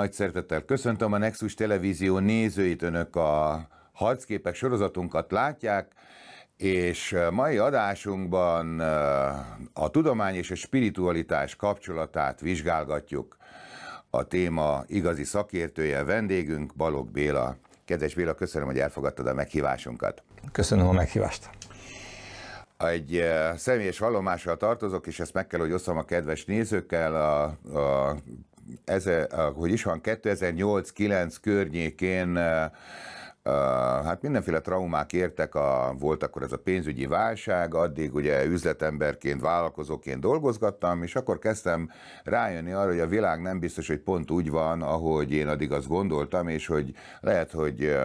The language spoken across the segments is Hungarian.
Nagy szeretettel köszöntöm a Nexus Televízió nézőit, önök a harcképek sorozatunkat látják, és mai adásunkban eh, a tudomány és a spiritualitás kapcsolatát vizsgálgatjuk. A téma igazi szakértője, vendégünk Balog Béla. Kedves Béla, köszönöm, hogy elfogadtad a meghívásunkat. Köszönöm a meghívást egy eh, személyes vallomással tartozok, és ezt meg kell, hogy osszam a kedves nézőkkel. A, a ez, eh, hogy is van, 2008-9 környékén eh, eh, hát mindenféle traumák értek, a, volt akkor ez a pénzügyi válság, addig ugye üzletemberként, vállalkozóként dolgozgattam, és akkor kezdtem rájönni arra, hogy a világ nem biztos, hogy pont úgy van, ahogy én addig azt gondoltam, és hogy lehet, hogy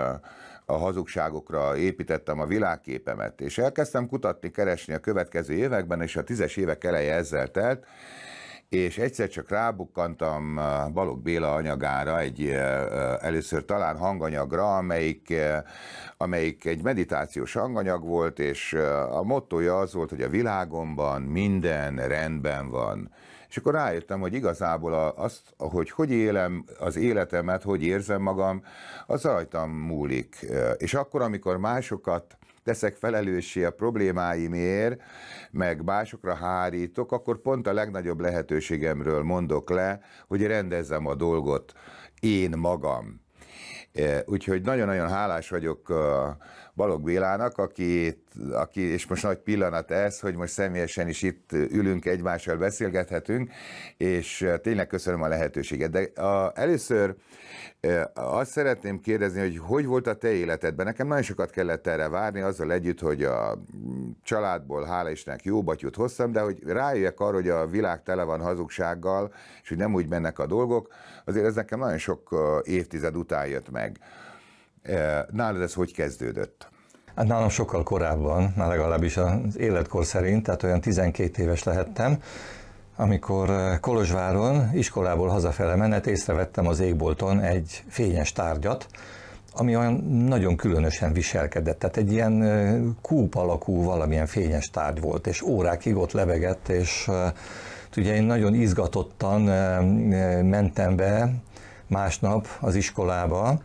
a hazugságokra építettem a világképemet, és elkezdtem kutatni, keresni a következő években, és a tízes évek eleje ezzel telt, és egyszer csak rábukkantam eh, Balog Béla anyagára, egy eh, eh, először talán hanganyagra, amelyik, amelyik egy meditációs hanganyag volt, és a mottoja az volt, hogy a világomban minden rendben van. És akkor rájöttem, hogy igazából azt, hogy hogy élem az életemet, hogy érzem magam, az rajtam múlik. És akkor, amikor másokat teszek felelőssé a problémáimért, meg másokra hárítok, akkor pont a legnagyobb lehetőségemről mondok le, hogy rendezzem a dolgot én magam. E, úgyhogy nagyon-nagyon hálás vagyok Balog Bélának, aki, aki, és most nagy pillanat ez, hogy most személyesen is itt ülünk, egymással beszélgethetünk, és tényleg köszönöm a lehetőséget. De a, először azt szeretném kérdezni, hogy hogy volt a te életedben? Nekem nagyon sokat kellett erre várni, azzal együtt, hogy a családból, hála Istennek, jó batyút hoztam, de hogy rájöjjek arra, hogy a világ tele van hazugsággal, és hogy nem úgy mennek a dolgok, azért ez nekem nagyon sok évtized után jött meg. Eh, nálad ez hogy kezdődött? Hát nálam sokkal korábban, már legalábbis az életkor szerint, tehát olyan 12 éves lehettem, amikor eh, Kolozsváron iskolából hazafele menet észrevettem az égbolton egy fényes tárgyat, ami olyan nagyon különösen viselkedett, tehát egy ilyen eh, kúp alakú valamilyen fényes tárgy volt, és órákig ott lebegett, és ugye én nagyon izgatottan mentem be másnap az iskolába,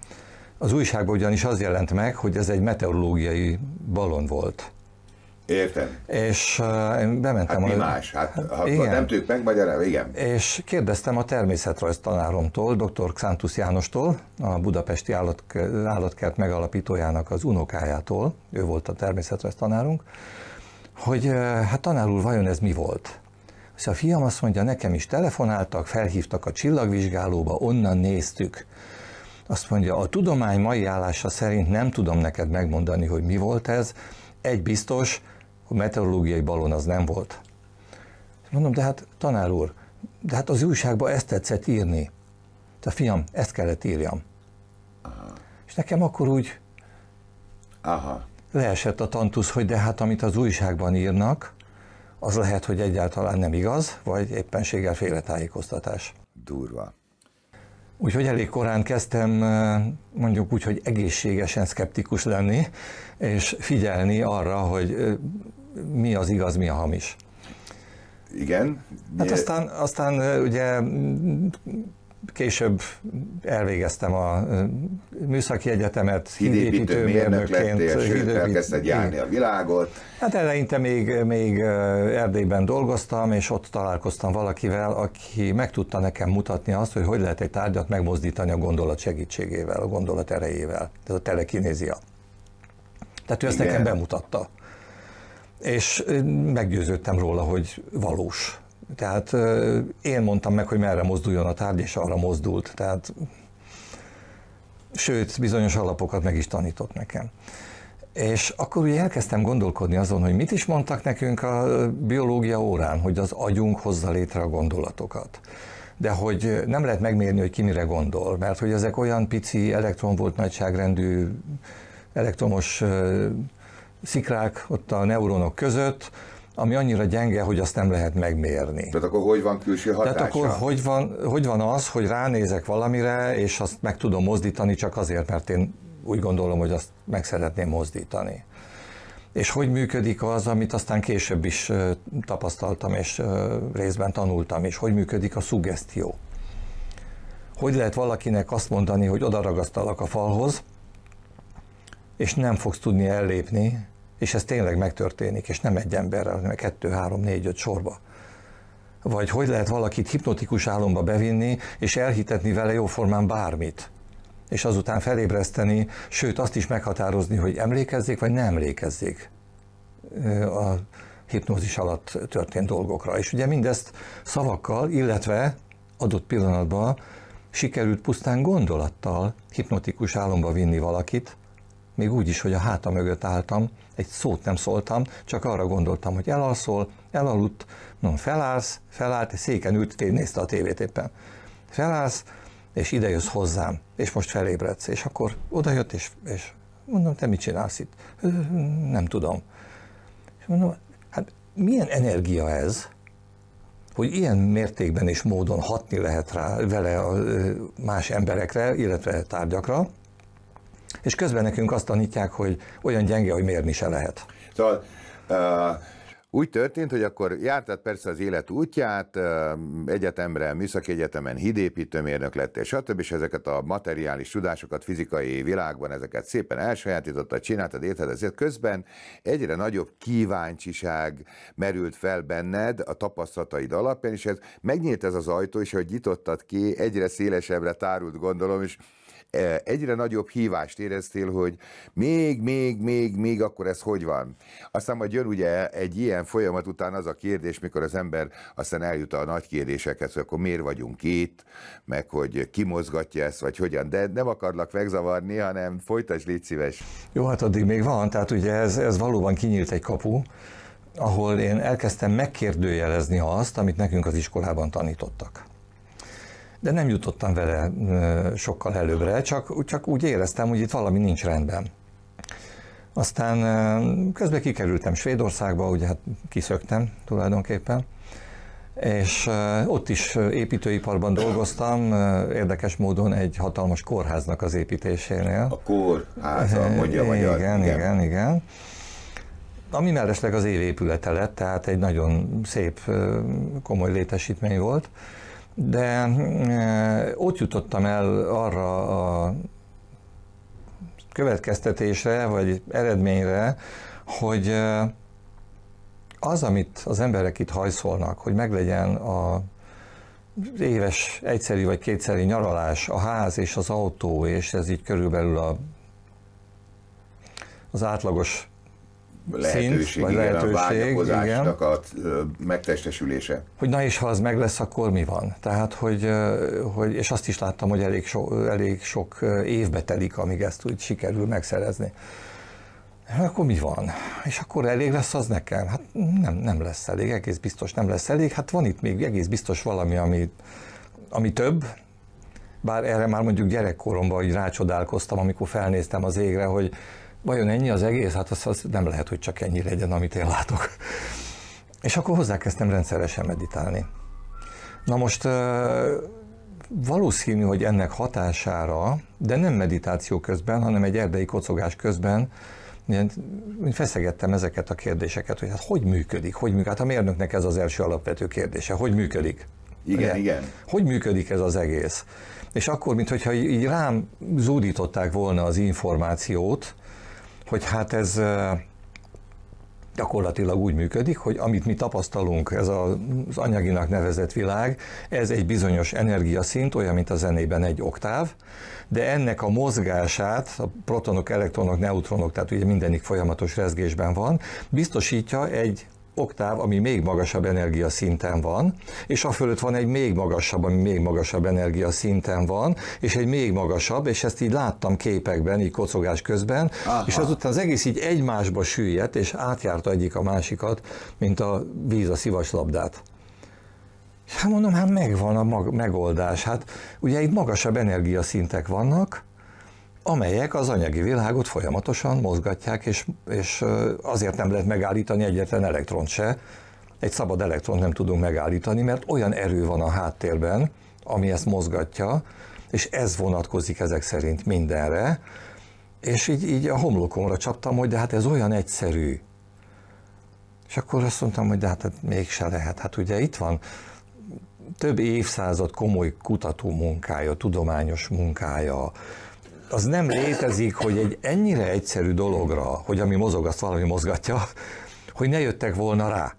az újságban ugyanis az jelent meg, hogy ez egy meteorológiai balon volt. Értem. És uh, én bementem. Hát mi a... más? Hát, ha igen. nem tudjuk megmagyarázni, igen. És kérdeztem a természetrajz tanáromtól, dr. Xantus Jánostól, a Budapesti állatkert, állatkert megalapítójának az unokájától, ő volt a természetrajz tanárunk, hogy uh, hát tanár úr, vajon ez mi volt? Szóval a fiam azt mondja, nekem is telefonáltak, felhívtak a csillagvizsgálóba, onnan néztük. Azt mondja, a tudomány mai állása szerint nem tudom neked megmondani, hogy mi volt ez, egy biztos, hogy meteorológiai balon az nem volt. Mondom, de hát tanár úr, de hát az újságban ezt tetszett írni. Tehát fiam, ezt kellett írjam. Aha. És nekem akkor úgy Aha. leesett a tantusz, hogy de hát amit az újságban írnak, az lehet, hogy egyáltalán nem igaz, vagy éppenséggel félretájékoztatás. Durva. Úgyhogy elég korán kezdtem eh, mondjuk úgy, hogy egészségesen szkeptikus lenni, és figyelni arra, hogy eh, mi az igaz, mi a hamis. Igen. Hát aztán, aztán eh, ugye Később elvégeztem a műszaki egyetemet, hídépítő mérnökként. elkezdted járni a világot. Hát eleinte még, még Erdélyben dolgoztam, és ott találkoztam valakivel, aki meg tudta nekem mutatni azt, hogy hogy lehet egy tárgyat megmozdítani a gondolat segítségével, a gondolat erejével. Ez a telekinézia. Tehát ő ezt Igen. nekem bemutatta. És meggyőződtem róla, hogy valós tehát én mondtam meg, hogy merre mozduljon a tárgy, és arra mozdult. Tehát, sőt, bizonyos alapokat meg is tanított nekem. És akkor ugye elkezdtem gondolkodni azon, hogy mit is mondtak nekünk a biológia órán, hogy az agyunk hozza létre a gondolatokat. De hogy nem lehet megmérni, hogy ki mire gondol, mert hogy ezek olyan pici volt nagyságrendű elektromos szikrák ott a neuronok között, ami annyira gyenge, hogy azt nem lehet megmérni. Tehát akkor hogy van külső hatása? Tehát akkor hogy van, hogy van az, hogy ránézek valamire, és azt meg tudom mozdítani csak azért, mert én úgy gondolom, hogy azt meg szeretném mozdítani. És hogy működik az, amit aztán később is tapasztaltam, és részben tanultam, és hogy működik a szuggesztió. Hogy lehet valakinek azt mondani, hogy odaragasztalak a falhoz, és nem fogsz tudni ellépni, és ez tényleg megtörténik, és nem egy emberrel, hanem kettő, három, négy, öt sorba. Vagy hogy lehet valakit hipnotikus álomba bevinni, és elhitetni vele jóformán bármit, és azután felébreszteni, sőt azt is meghatározni, hogy emlékezzék, vagy nem emlékezzék a hipnózis alatt történt dolgokra. És ugye mindezt szavakkal, illetve adott pillanatban sikerült pusztán gondolattal hipnotikus álomba vinni valakit, még úgy is, hogy a háta mögött álltam, egy szót nem szóltam, csak arra gondoltam, hogy elalszol, elaludt, mondom, felállsz, felállt, egy széken ült, nézte a tévét éppen. Felállsz, és ide jössz hozzám, és most felébredsz. És akkor odajött, és, és mondom, te mit csinálsz itt? Nem tudom. És mondom, hát milyen energia ez, hogy ilyen mértékben és módon hatni lehet rá vele a más emberekre, illetve tárgyakra, és közben nekünk azt tanítják, hogy olyan gyenge, hogy mérni se lehet. Szóval so, uh... Úgy történt, hogy akkor jártad persze az élet útját, egyetemre, műszaki egyetemen hidépítőmérnök lettél, stb. És ezeket a materiális tudásokat fizikai világban, ezeket szépen elsajátítottad, csináltad, érted, ezért közben egyre nagyobb kíváncsiság merült fel benned a tapasztalataid alapján, és ez megnyílt ez az ajtó, és hogy nyitottad ki, egyre szélesebbre tárult gondolom, és E, egyre nagyobb hívást éreztél, hogy még, még, még, még, akkor ez hogy van? Aztán majd jön ugye egy ilyen folyamat után az a kérdés, mikor az ember aztán eljut a nagy kérdésekhez, hogy akkor miért vagyunk itt, meg hogy ki mozgatja ezt, vagy hogyan. De nem akarlak megzavarni, hanem folytasd, légy szíves. Jó, hát addig még van, tehát ugye ez, ez valóban kinyílt egy kapu, ahol én elkezdtem megkérdőjelezni azt, amit nekünk az iskolában tanítottak de nem jutottam vele sokkal előbbre, csak, csak úgy éreztem, hogy itt valami nincs rendben. Aztán közben kikerültem Svédországba, ugye hát kiszöktem tulajdonképpen, és ott is építőiparban dolgoztam, érdekes módon egy hatalmas kórháznak az építésénél. A kórháza, mondja igen, magyar. Igen, igen, igen. igen. Ami mellesleg az évépülete lett, tehát egy nagyon szép, komoly létesítmény volt de mm, eh, ott jutottam el arra a következtetésre, vagy eredményre, hogy eh, az, amit az emberek itt hajszolnak, hogy meglegyen a éves egyszerű vagy kétszeri nyaralás, a ház és az autó, és ez így körülbelül a, az átlagos lehetőség, vagy lehetőség, a vágyakozásnak a megtestesülése. Hogy na és ha az meg lesz, akkor mi van? Tehát, hogy, hogy és azt is láttam, hogy elég, so, elég sok évbe telik, amíg ezt úgy sikerül megszerezni. Hát akkor mi van? És akkor elég lesz az nekem? Hát nem, nem lesz elég, egész biztos nem lesz elég. Hát van itt még egész biztos valami, ami, ami több, bár erre már mondjuk gyerekkoromban rácsodálkoztam, amikor felnéztem az égre, hogy vajon ennyi az egész? Hát az, az nem lehet, hogy csak ennyi legyen, amit én látok. És akkor hozzákezdtem rendszeresen meditálni. Na most valószínű, hogy ennek hatására, de nem meditáció közben, hanem egy erdei kocogás közben, én feszegettem ezeket a kérdéseket, hogy hát hogy működik, hogy működik. Hát a mérnöknek ez az első alapvető kérdése, hogy működik. Igen, Ugye? igen. Hogy működik ez az egész? És akkor, mintha így rám zúdították volna az információt, hogy hát ez gyakorlatilag úgy működik, hogy amit mi tapasztalunk, ez az anyaginak nevezett világ, ez egy bizonyos energiaszint, olyan, mint a zenében egy oktáv, de ennek a mozgását, a protonok, elektronok, neutronok, tehát ugye mindenik folyamatos rezgésben van, biztosítja egy oktáv, ami még magasabb energiaszinten van, és a fölött van egy még magasabb, ami még magasabb energiaszinten van, és egy még magasabb, és ezt így láttam képekben, így kocogás közben, Aha. és azután az egész így egymásba süllyedt, és átjárta egyik a másikat, mint a víz a szivaslabdát. hát mondom, hát megvan a mag- megoldás. Hát ugye itt magasabb energiaszintek vannak, amelyek az anyagi világot folyamatosan mozgatják, és, és azért nem lehet megállítani egyetlen elektront se. Egy szabad elektront nem tudunk megállítani, mert olyan erő van a háttérben, ami ezt mozgatja, és ez vonatkozik ezek szerint mindenre. És így, így a homlokomra csaptam, hogy de hát ez olyan egyszerű. És akkor azt mondtam, hogy de hát mégse lehet. Hát ugye itt van több évszázad komoly kutató munkája, tudományos munkája, az nem létezik, hogy egy ennyire egyszerű dologra, hogy ami mozog, azt valami mozgatja, hogy ne jöttek volna rá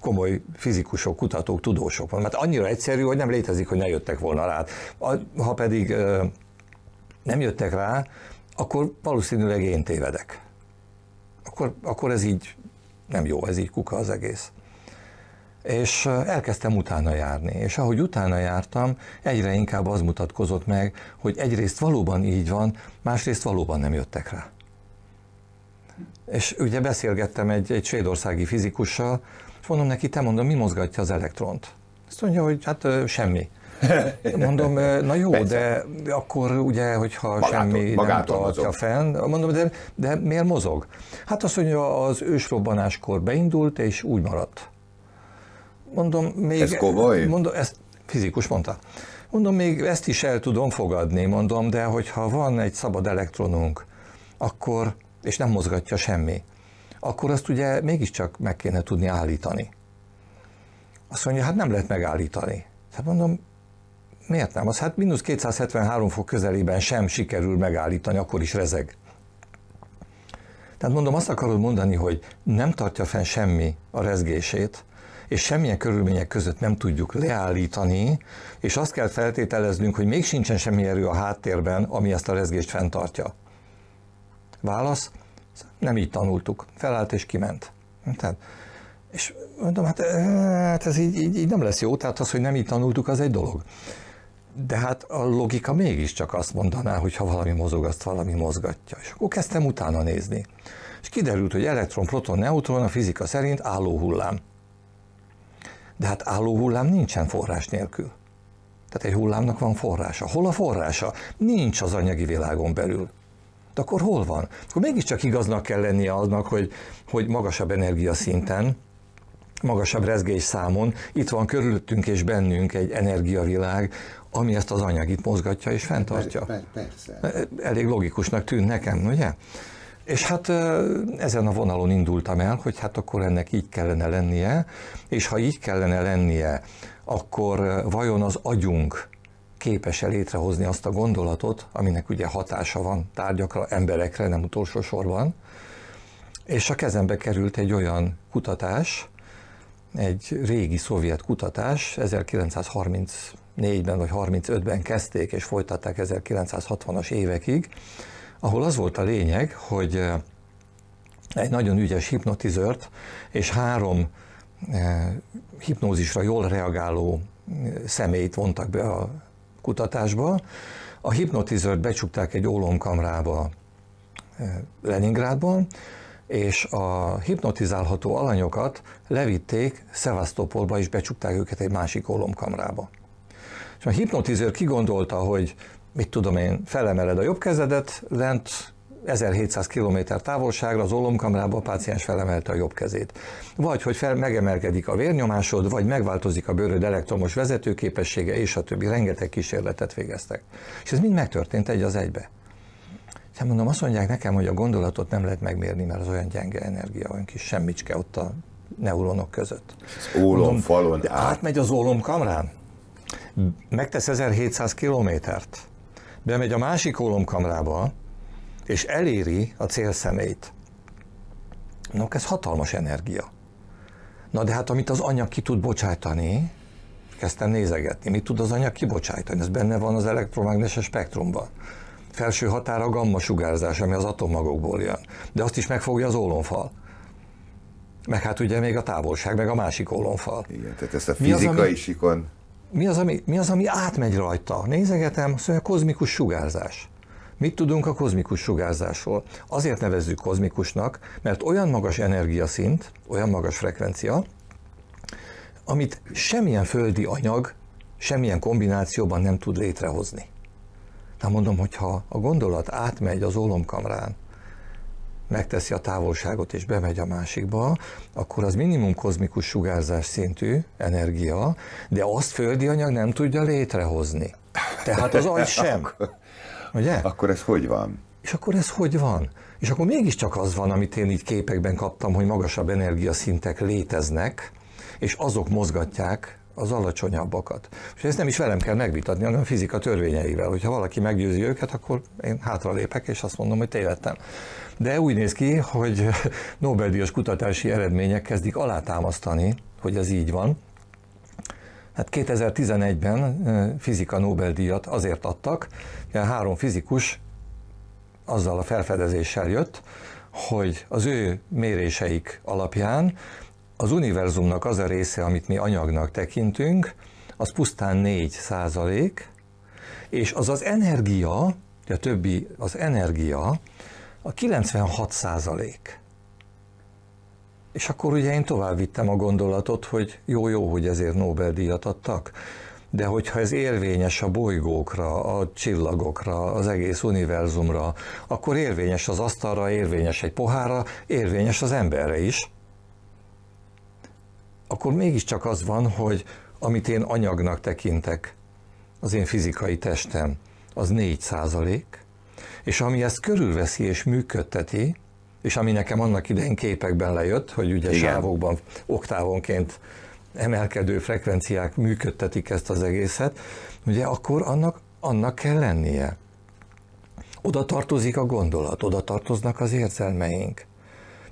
komoly fizikusok, kutatók, tudósok van. Mert annyira egyszerű, hogy nem létezik, hogy ne jöttek volna rá. Ha pedig nem jöttek rá, akkor valószínűleg én tévedek. Akkor, akkor ez így nem jó, ez így kuka az egész és elkezdtem utána járni. És ahogy utána jártam, egyre inkább az mutatkozott meg, hogy egyrészt valóban így van, másrészt valóban nem jöttek rá. És ugye beszélgettem egy, egy svédországi fizikussal, és mondom neki, te mondom, mi mozgatja az elektront? Azt mondja, hogy hát semmi. Mondom, na jó, Persze. de akkor ugye, hogyha magától, semmi magától nem tartja fenn, mondom, de, de miért mozog? Hát azt mondja, az ősrobbanáskor beindult, és úgy maradt mondom még... Ez kovaj? Mondom, ezt fizikus mondta. Mondom, még ezt is el tudom fogadni, mondom, de hogyha van egy szabad elektronunk, akkor, és nem mozgatja semmi, akkor azt ugye mégiscsak meg kéne tudni állítani. Azt mondja, hát nem lehet megállítani. Hát mondom, miért nem? Az hát mínusz 273 fok közelében sem sikerül megállítani, akkor is rezeg. Tehát mondom, azt akarod mondani, hogy nem tartja fenn semmi a rezgését, és semmilyen körülmények között nem tudjuk leállítani, és azt kell feltételeznünk, hogy még sincsen semmi erő a háttérben, ami ezt a rezgést fenntartja. Válasz, nem így tanultuk. Felállt és kiment. Tehát, és mondom, hát, eh, hát ez így, így, így nem lesz jó, tehát az, hogy nem így tanultuk, az egy dolog. De hát a logika mégiscsak azt mondaná, hogy ha valami mozog, azt valami mozgatja. És akkor kezdtem utána nézni. És kiderült, hogy elektron, proton, neutron a fizika szerint álló hullám. De hát álló hullám nincsen forrás nélkül. Tehát egy hullámnak van forrása. Hol a forrása? Nincs az anyagi világon belül. De akkor hol van? Akkor mégiscsak igaznak kell lennie aznak, hogy, hogy magasabb energiaszinten, magasabb rezgés számon itt van körülöttünk és bennünk egy energiavilág, ami ezt az anyagit mozgatja és fenntartja. persze. Elég logikusnak tűn nekem, ugye? És hát ezen a vonalon indultam el, hogy hát akkor ennek így kellene lennie, és ha így kellene lennie, akkor vajon az agyunk képes-e létrehozni azt a gondolatot, aminek ugye hatása van tárgyakra, emberekre, nem utolsó sorban. És a kezembe került egy olyan kutatás, egy régi szovjet kutatás, 1934-ben vagy 35-ben kezdték és folytatták 1960-as évekig, ahol az volt a lényeg, hogy eh, egy nagyon ügyes hipnotizört és három eh, hipnózisra jól reagáló eh, személyt vontak be a kutatásba. A hipnotizört becsukták egy ólomkamrába Leningrádban, és a hipnotizálható alanyokat levitték Szevasztopolba, és becsukták őket egy másik ólomkamrába. És a hipnotizőr kigondolta, hogy mit tudom én, felemeled a jobb kezedet, lent 1700 km távolságra az ólomkamrába a páciens felemelte a jobb kezét. Vagy hogy fel, megemelkedik a vérnyomásod, vagy megváltozik a bőröd elektromos vezetőképessége, és a többi. Rengeteg kísérletet végeztek. És ez mind megtörtént egy az egybe. Tehát hát mondom, azt mondják nekem, hogy a gondolatot nem lehet megmérni, mert az olyan gyenge energia, olyan kis semmicske ott a neuronok között. Az ólomfalon át. Átmegy az kamrán. megtesz 1700 kilométert, bemegy a másik ólomkamrába, és eléri a célszemélyt. Na, ez hatalmas energia. Na de hát amit az anyag ki tud bocsájtani, kezdtem nézegetni, mit tud az anyag kibocsájtani, ez benne van az elektromágneses spektrumban. Felső határa a gamma sugárzás, ami az atommagokból jön, de azt is megfogja az ólomfal. Meg hát ugye még a távolság, meg a másik ólomfal. Igen, tehát ezt a fizikai Mi az, ami... sikon mi az, ami, mi az, ami átmegy rajta? Nézegetem, azt mondja, kozmikus sugárzás. Mit tudunk a kozmikus sugárzásról? Azért nevezzük kozmikusnak, mert olyan magas energiaszint, olyan magas frekvencia, amit semmilyen földi anyag, semmilyen kombinációban nem tud létrehozni. Na mondom, hogyha a gondolat átmegy az ólomkamrán, megteszi a távolságot és bemegy a másikba, akkor az minimum kozmikus sugárzás szintű energia, de azt földi anyag nem tudja létrehozni. Tehát az agy sem. Ugye? Akkor ez hogy van? És akkor ez hogy van? És akkor mégiscsak az van, amit én így képekben kaptam, hogy magasabb energiaszintek léteznek, és azok mozgatják az alacsonyabbakat. És ezt nem is velem kell megvitatni, hanem a fizika törvényeivel. Hogyha valaki meggyőzi őket, akkor én hátralépek, és azt mondom, hogy tévedtem. De úgy néz ki, hogy Nobel-díjas kutatási eredmények kezdik alátámasztani, hogy ez így van. Hát 2011-ben fizika Nobel-díjat azért adtak, hogy három fizikus azzal a felfedezéssel jött, hogy az ő méréseik alapján az univerzumnak az a része, amit mi anyagnak tekintünk, az pusztán 4 százalék, és az az energia, a többi az energia, a 96 százalék. És akkor ugye én tovább vittem a gondolatot, hogy jó-jó, hogy ezért Nobel-díjat adtak, de hogyha ez érvényes a bolygókra, a csillagokra, az egész univerzumra, akkor érvényes az asztalra, érvényes egy pohára, érvényes az emberre is akkor mégiscsak az van, hogy amit én anyagnak tekintek, az én fizikai testem, az 4 százalék, és ami ezt körülveszi és működteti, és ami nekem annak idején képekben lejött, hogy ugye Igen. sávokban, oktávonként emelkedő frekvenciák működtetik ezt az egészet, ugye akkor annak, annak kell lennie. Oda tartozik a gondolat, oda tartoznak az érzelmeink.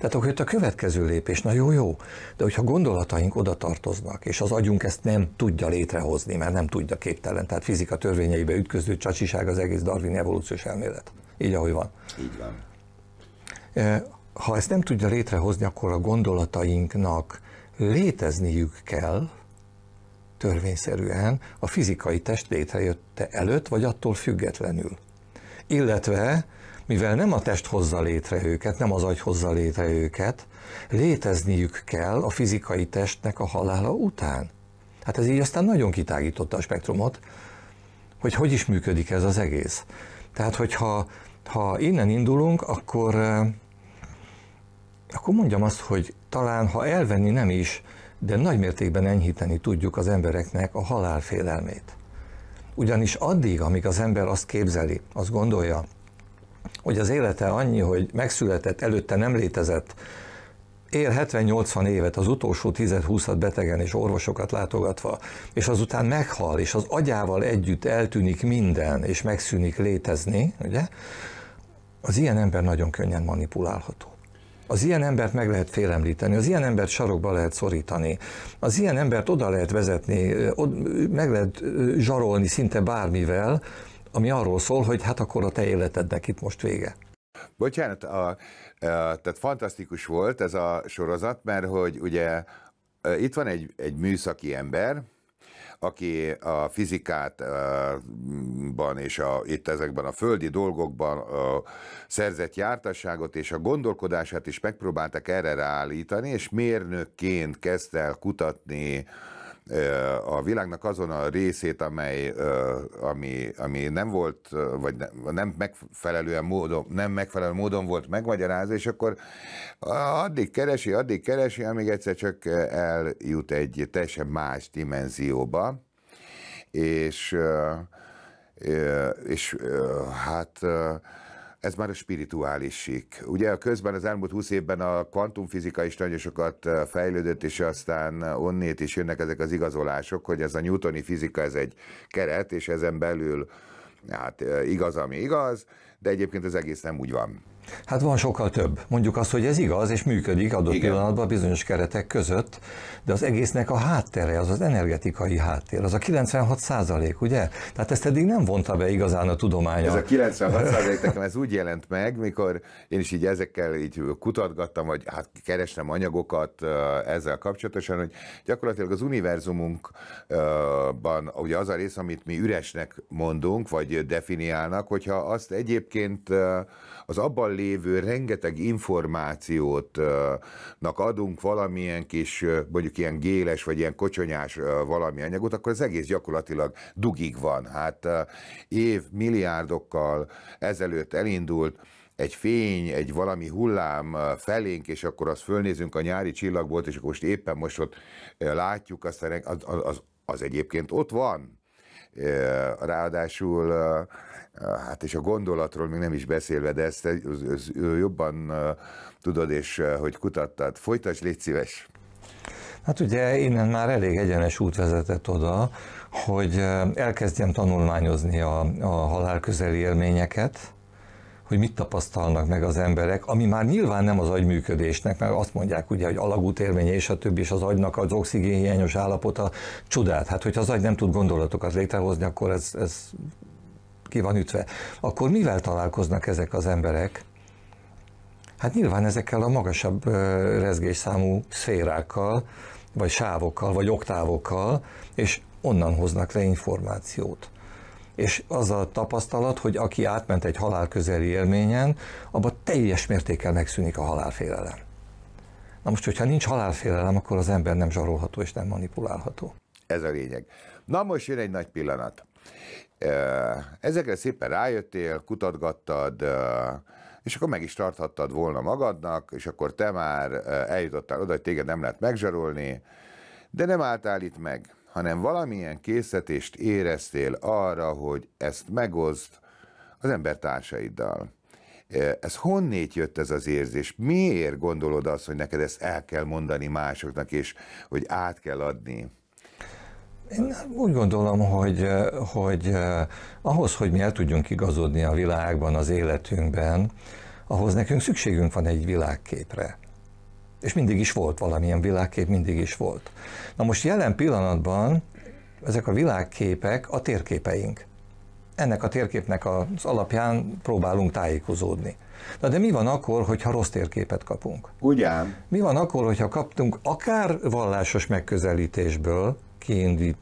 Tehát akkor jött a következő lépés, na jó, jó, de hogyha gondolataink oda tartoznak, és az agyunk ezt nem tudja létrehozni, mert nem tudja képtelen, tehát fizika törvényeibe ütköző csacsiság az egész Darwin evolúciós elmélet, így ahogy van. Így van. Ha ezt nem tudja létrehozni, akkor a gondolatainknak létezniük kell, törvényszerűen a fizikai test létrejötte előtt, vagy attól függetlenül. Illetve mivel nem a test hozza létre őket, nem az agy hozza létre őket, létezniük kell a fizikai testnek a halála után. Hát ez így aztán nagyon kitágította a spektrumot, hogy hogy is működik ez az egész. Tehát, hogyha ha innen indulunk, akkor, eh, akkor mondjam azt, hogy talán ha elvenni nem is, de nagy mértékben enyhíteni tudjuk az embereknek a halálfélelmét. Ugyanis addig, amíg az ember azt képzeli, azt gondolja, hogy az élete annyi, hogy megszületett, előtte nem létezett, él 70-80 évet az utolsó 10-20 betegen és orvosokat látogatva, és azután meghal, és az agyával együtt eltűnik minden, és megszűnik létezni, ugye? Az ilyen ember nagyon könnyen manipulálható. Az ilyen embert meg lehet félemlíteni, az ilyen embert sarokba lehet szorítani, az ilyen embert oda lehet vezetni, meg lehet zsarolni szinte bármivel, ami arról szól, hogy hát akkor a te életednek itt most vége. Bocsánat, a, a, tehát fantasztikus volt ez a sorozat, mert hogy ugye itt van egy, egy műszaki ember, aki a fizikátban és a, itt ezekben a földi dolgokban a szerzett jártasságot és a gondolkodását is megpróbáltak erre ráállítani, és mérnökként kezdte el kutatni a világnak azon a részét, amely, ami, ami nem volt, vagy nem megfelelően módon, nem megfelelő módon volt megmagyarázva, és akkor addig keresi, addig keresi, amíg egyszer csak eljut egy teljesen más dimenzióba, és, és hát ez már a spirituális sík. Ugye a közben az elmúlt 20 évben a kvantumfizika is nagyon sokat fejlődött, és aztán onnét is jönnek ezek az igazolások, hogy ez a newtoni fizika ez egy keret, és ezen belül hát igaz, ami igaz, de egyébként az egész nem úgy van. Hát van sokkal több. Mondjuk azt, hogy ez igaz, és működik adott Igen. pillanatban bizonyos keretek között, de az egésznek a háttere, az az energetikai háttér, az a 96 százalék, ugye? Tehát ezt eddig nem vonta be igazán a tudománya. Ez a 96 százalék nekem ez úgy jelent meg, mikor én is így ezekkel így kutatgattam, vagy hát keresem anyagokat ezzel kapcsolatosan, hogy gyakorlatilag az univerzumunkban ugye az a rész, amit mi üresnek mondunk, vagy definiálnak, hogyha azt egyébként az abban lévő rengeteg információtnak adunk valamilyen kis, mondjuk ilyen géles, vagy ilyen kocsonyás valami anyagot, akkor az egész gyakorlatilag dugig van. Hát év milliárdokkal ezelőtt elindult, egy fény, egy valami hullám felénk, és akkor azt fölnézünk a nyári csillagból, és akkor most éppen most ott látjuk, azt az, az, az egyébként ott van. Ráadásul hát és a gondolatról még nem is beszélve, de ezt ez, ez, jobban tudod, és hogy kutattad. Folytasd, légy szíves! Hát ugye innen már elég egyenes út vezetett oda, hogy elkezdjem tanulmányozni a, a közeli élményeket, hogy mit tapasztalnak meg az emberek, ami már nyilván nem az agyműködésnek, mert azt mondják ugye, hogy élménye és a többi, és az agynak az oxigénhiányos állapota csodát. Hát, hogyha az agy nem tud gondolatokat létrehozni, akkor ez, ez ki van ütve. Akkor mivel találkoznak ezek az emberek? Hát nyilván ezekkel a magasabb rezgésszámú szférákkal, vagy sávokkal, vagy oktávokkal, és onnan hoznak le információt. És az a tapasztalat, hogy aki átment egy közeli élményen, abban teljes mértékkel megszűnik a halálfélelem. Na most, hogyha nincs halálfélelem, akkor az ember nem zsarolható és nem manipulálható. Ez a lényeg. Na most jön egy nagy pillanat. Ezekre szépen rájöttél, kutatgattad, és akkor meg is tarthattad volna magadnak, és akkor te már eljutottál oda, hogy téged nem lehet megzsarolni, de nem álltál itt meg, hanem valamilyen készítést éreztél arra, hogy ezt megozd az embertársaiddal. Ez honnét jött ez az érzés? Miért gondolod azt, hogy neked ezt el kell mondani másoknak, és hogy át kell adni? Én úgy gondolom, hogy, eh, hogy eh, ahhoz, hogy mi el tudjunk igazodni a világban, az életünkben, ahhoz nekünk szükségünk van egy világképre. És mindig is volt valamilyen világkép, mindig is volt. Na most jelen pillanatban ezek a világképek a térképeink. Ennek a térképnek az alapján próbálunk tájékozódni. Na de mi van akkor, hogyha rossz térképet kapunk? Ugyan. Mi van akkor, hogyha kaptunk akár vallásos megközelítésből,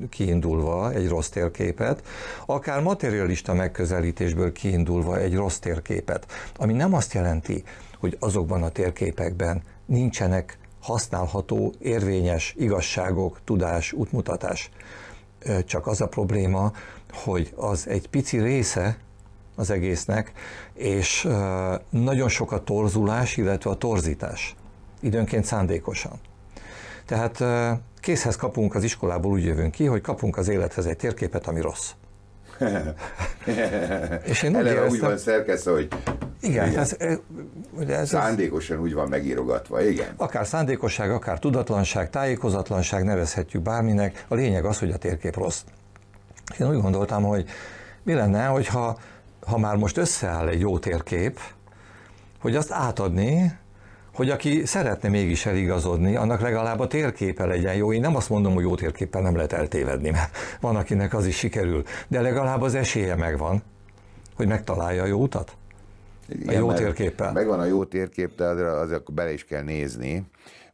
kiindulva egy rossz térképet, akár materialista megközelítésből kiindulva egy rossz térképet, ami nem azt jelenti, hogy azokban a térképekben nincsenek használható, érvényes igazságok, tudás, útmutatás. Csak az a probléma, hogy az egy pici része az egésznek, és nagyon sok a torzulás, illetve a torzítás, időnként szándékosan. Tehát készhez kapunk az iskolából, úgy jövünk ki, hogy kapunk az élethez egy térképet, ami rossz. és én úgy, Eleve éreztem, úgy van szerkesztve, hogy igen, igen. Ez, ugye ez, szándékosan úgy van megírogatva, igen. Akár szándékosság, akár tudatlanság, tájékozatlanság, nevezhetjük bárminek, a lényeg az, hogy a térkép rossz. Én úgy gondoltam, hogy mi lenne, hogyha ha már most összeáll egy jó térkép, hogy azt átadni hogy aki szeretne mégis eligazodni, annak legalább a térképe legyen jó. Én nem azt mondom, hogy jó térképpel nem lehet eltévedni, mert van, akinek az is sikerül, de legalább az esélye megvan, hogy megtalálja a jó utat. Igen, a jó térképpel. Megvan a jó térkép, de az, akkor bele is kell nézni,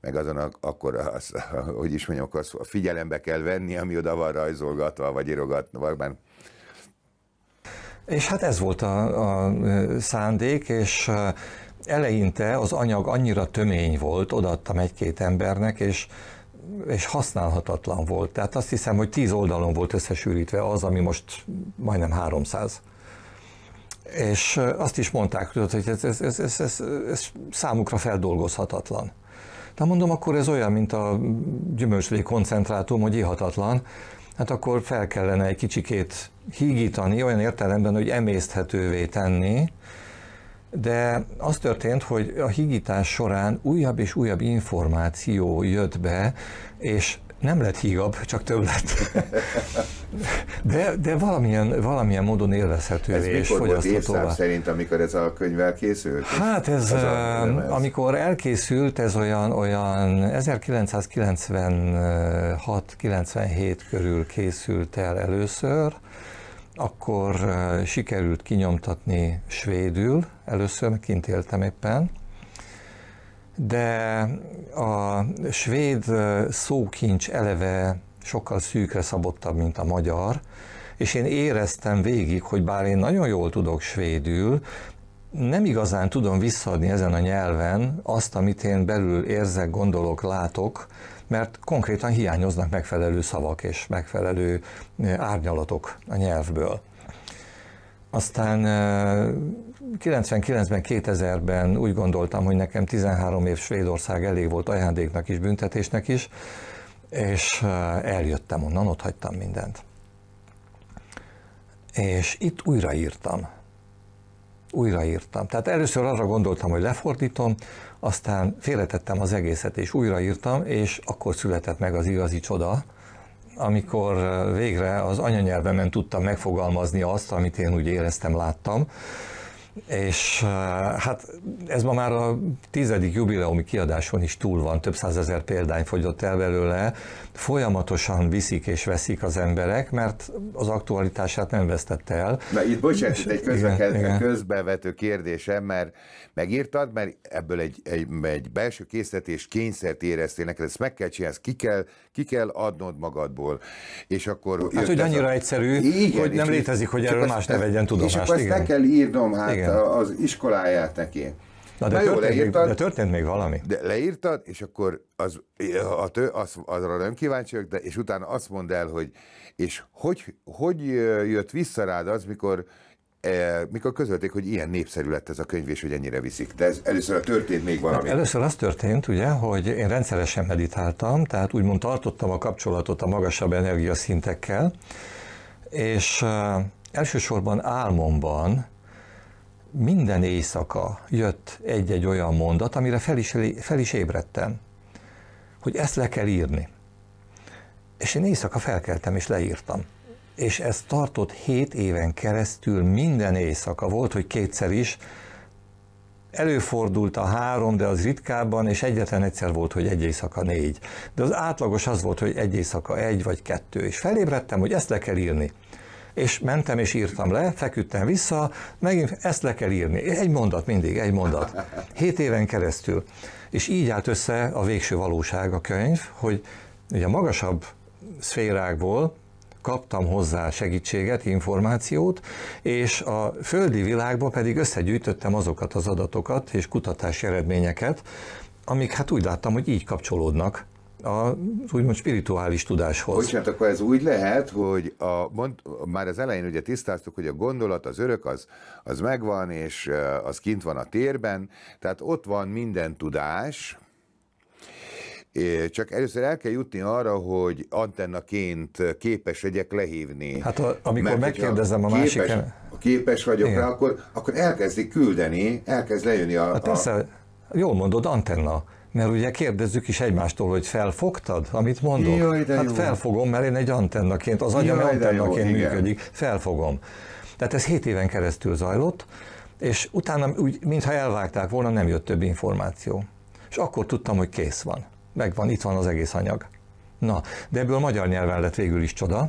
meg azon akkor, az, hogy is mondjam, akkor a figyelembe kell venni, ami oda van rajzolgatva, vagy írogatva, vagy már és hát ez volt a, a szándék, és eleinte az anyag annyira tömény volt, odaadtam egy-két embernek, és és használhatatlan volt. Tehát azt hiszem, hogy tíz oldalon volt összesűrítve az, ami most majdnem 300. És azt is mondták, hogy ez, ez, ez, ez, ez, ez számukra feldolgozhatatlan. De mondom, akkor ez olyan, mint a gyümölcslé koncentrátum, hogy ihatatlan, hát akkor fel kellene egy kicsikét hígítani, olyan értelemben, hogy emészthetővé tenni, de az történt, hogy a higítás során újabb és újabb információ jött be, és nem lett hígabb, csak több lett. De, de valamilyen, valamilyen módon élvezhető ez és fogyaszthatóvá. Ez szerint, amikor ez a könyv elkészült? Hát ez, ez a, amikor elkészült, ez olyan, olyan 1996-97 körül készült el először, akkor sikerült kinyomtatni svédül, először kint éltem éppen, de a svéd szókincs eleve sokkal szűkre szabottabb, mint a magyar, és én éreztem végig, hogy bár én nagyon jól tudok svédül, nem igazán tudom visszaadni ezen a nyelven azt, amit én belül érzek, gondolok, látok, mert konkrétan hiányoznak megfelelő szavak és megfelelő árnyalatok a nyelvből. Aztán 99-ben, 2000-ben úgy gondoltam, hogy nekem 13 év Svédország elég volt ajándéknak is, büntetésnek is, és eljöttem onnan, ott hagytam mindent. És itt újraírtam újraírtam. Tehát először arra gondoltam, hogy lefordítom, aztán félretettem az egészet, és újraírtam, és akkor született meg az igazi csoda, amikor végre az anyanyelvemen tudtam megfogalmazni azt, amit én úgy éreztem, láttam, és hát ez ma már a tizedik jubileumi kiadáson is túl van, több százezer példány fogyott el belőle. Folyamatosan viszik és veszik az emberek, mert az aktualitását nem vesztette el. Na itt bocsánat, egy igen, közbevető kérdésem, mert megírtad, mert ebből egy, egy, egy belső készítés kényszert éreztél neked, ezt meg kell csinálni, ezt ki kell ki kell adnod magadból. És akkor hát, hogy annyira a... egyszerű, igen, hogy nem létezik, hogy erről más ne vegyen tudomást. És akkor ezt ne kell írnom hát igen. az iskoláját neki. Na, de, Na történt, jó, leírtad, még, de történt még valami. De leírtad, és akkor az, a tő, az, azra nem kíváncsi vagyok, de, és utána azt mondd el, hogy és hogy, hogy jött vissza rád az, mikor Eh, mikor közölték, hogy ilyen népszerű lett ez a könyv, és hogy ennyire viszik. De ez először a történt még valami. Először az történt, ugye, hogy én rendszeresen meditáltam, tehát úgymond tartottam a kapcsolatot a magasabb energiaszintekkel, és eh, elsősorban álmomban minden éjszaka jött egy-egy olyan mondat, amire fel is, fel is ébredtem, hogy ezt le kell írni. És én éjszaka felkeltem és leírtam és ez tartott 7 éven keresztül minden éjszaka. Volt, hogy kétszer is, előfordult a három, de az ritkábban, és egyetlen egyszer volt, hogy egy éjszaka négy. De az átlagos az volt, hogy egy éjszaka egy vagy kettő, és felébredtem, hogy ezt le kell írni. És mentem és írtam le, feküdtem vissza, megint ezt le kell írni. Egy mondat mindig, egy mondat. Hét éven keresztül. És így állt össze a végső valóság a könyv, hogy ugye a magasabb szférákból, kaptam hozzá segítséget, információt, és a földi világban pedig összegyűjtöttem azokat az adatokat és kutatási eredményeket, amik hát úgy láttam, hogy így kapcsolódnak az úgymond spirituális tudáshoz. Bocsánat, akkor ez úgy lehet, hogy a, mond, már az elején ugye tisztáztuk, hogy a gondolat, az örök, az, az megvan, és az kint van a térben, tehát ott van minden tudás, csak először el kell jutni arra, hogy antennaként képes legyek lehívni. Hát a, amikor Mert, megkérdezem a, képes, másik... Képes, képes vagyok Igen. rá, akkor, akkor elkezdik küldeni, elkezd lejönni a... Hát persze, a... jól mondod, antenna. Mert ugye kérdezzük is egymástól, hogy felfogtad, amit mondok? Jaj, de hát jó. felfogom, mert én egy antennaként, az agyam Jaj, antennaként jó, működik, igen. felfogom. Tehát ez 7 éven keresztül zajlott, és utána úgy, mintha elvágták volna, nem jött több információ. És akkor tudtam, hogy kész van megvan, itt van az egész anyag. Na, de ebből magyar nyelven lett végül is csoda,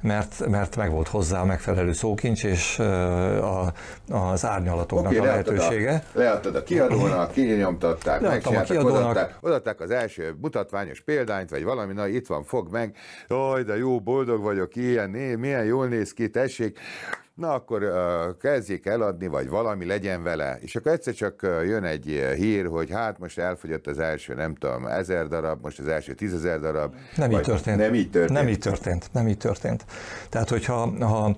mert, mert meg volt hozzá a megfelelő szókincs és a, az árnyalatoknak okay, a lehetősége. A, leadtad a kiadónak, kinyomtatták, megcsinálták, odaadták, odaadták az első mutatványos példányt, vagy valami, na itt van, fog meg, jaj, de jó, boldog vagyok, ilyen, né, milyen jól néz ki, tessék, na akkor kezdjék eladni, vagy valami legyen vele. És akkor egyszer csak jön egy hír, hogy hát most elfogyott az első, nem tudom, ezer darab, most az első tízezer darab. Nem így történt. Nem így történt. Nem így történt. Nem így történt. Tehát, hogyha ha,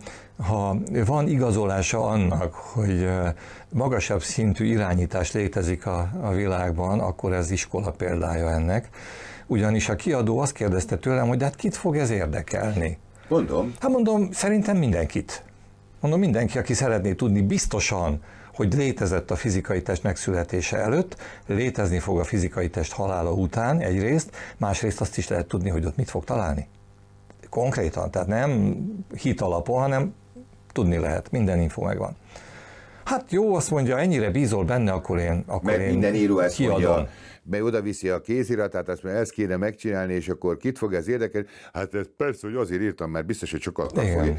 ha van igazolása annak, hogy magasabb szintű irányítás létezik a, a világban, akkor ez iskola példája ennek. Ugyanis a kiadó azt kérdezte tőlem, hogy de hát kit fog ez érdekelni? Mondom. Hát mondom, szerintem mindenkit. Mondom, mindenki, aki szeretné tudni biztosan, hogy létezett a fizikai test megszületése előtt, létezni fog a fizikai test halála után egyrészt, másrészt azt is lehet tudni, hogy ott mit fog találni. Konkrétan, tehát nem alapú, hanem tudni lehet, minden info megvan. Hát jó, azt mondja, ennyire bízol benne, akkor én akkor Mert én minden író ezt kiadom. mondja, mely oda viszi a kéziratát, azt mondja, ezt kéne megcsinálni, és akkor kit fog ez érdekelni? Hát ez persze, hogy azért írtam, mert biztos, hogy sokat fogja.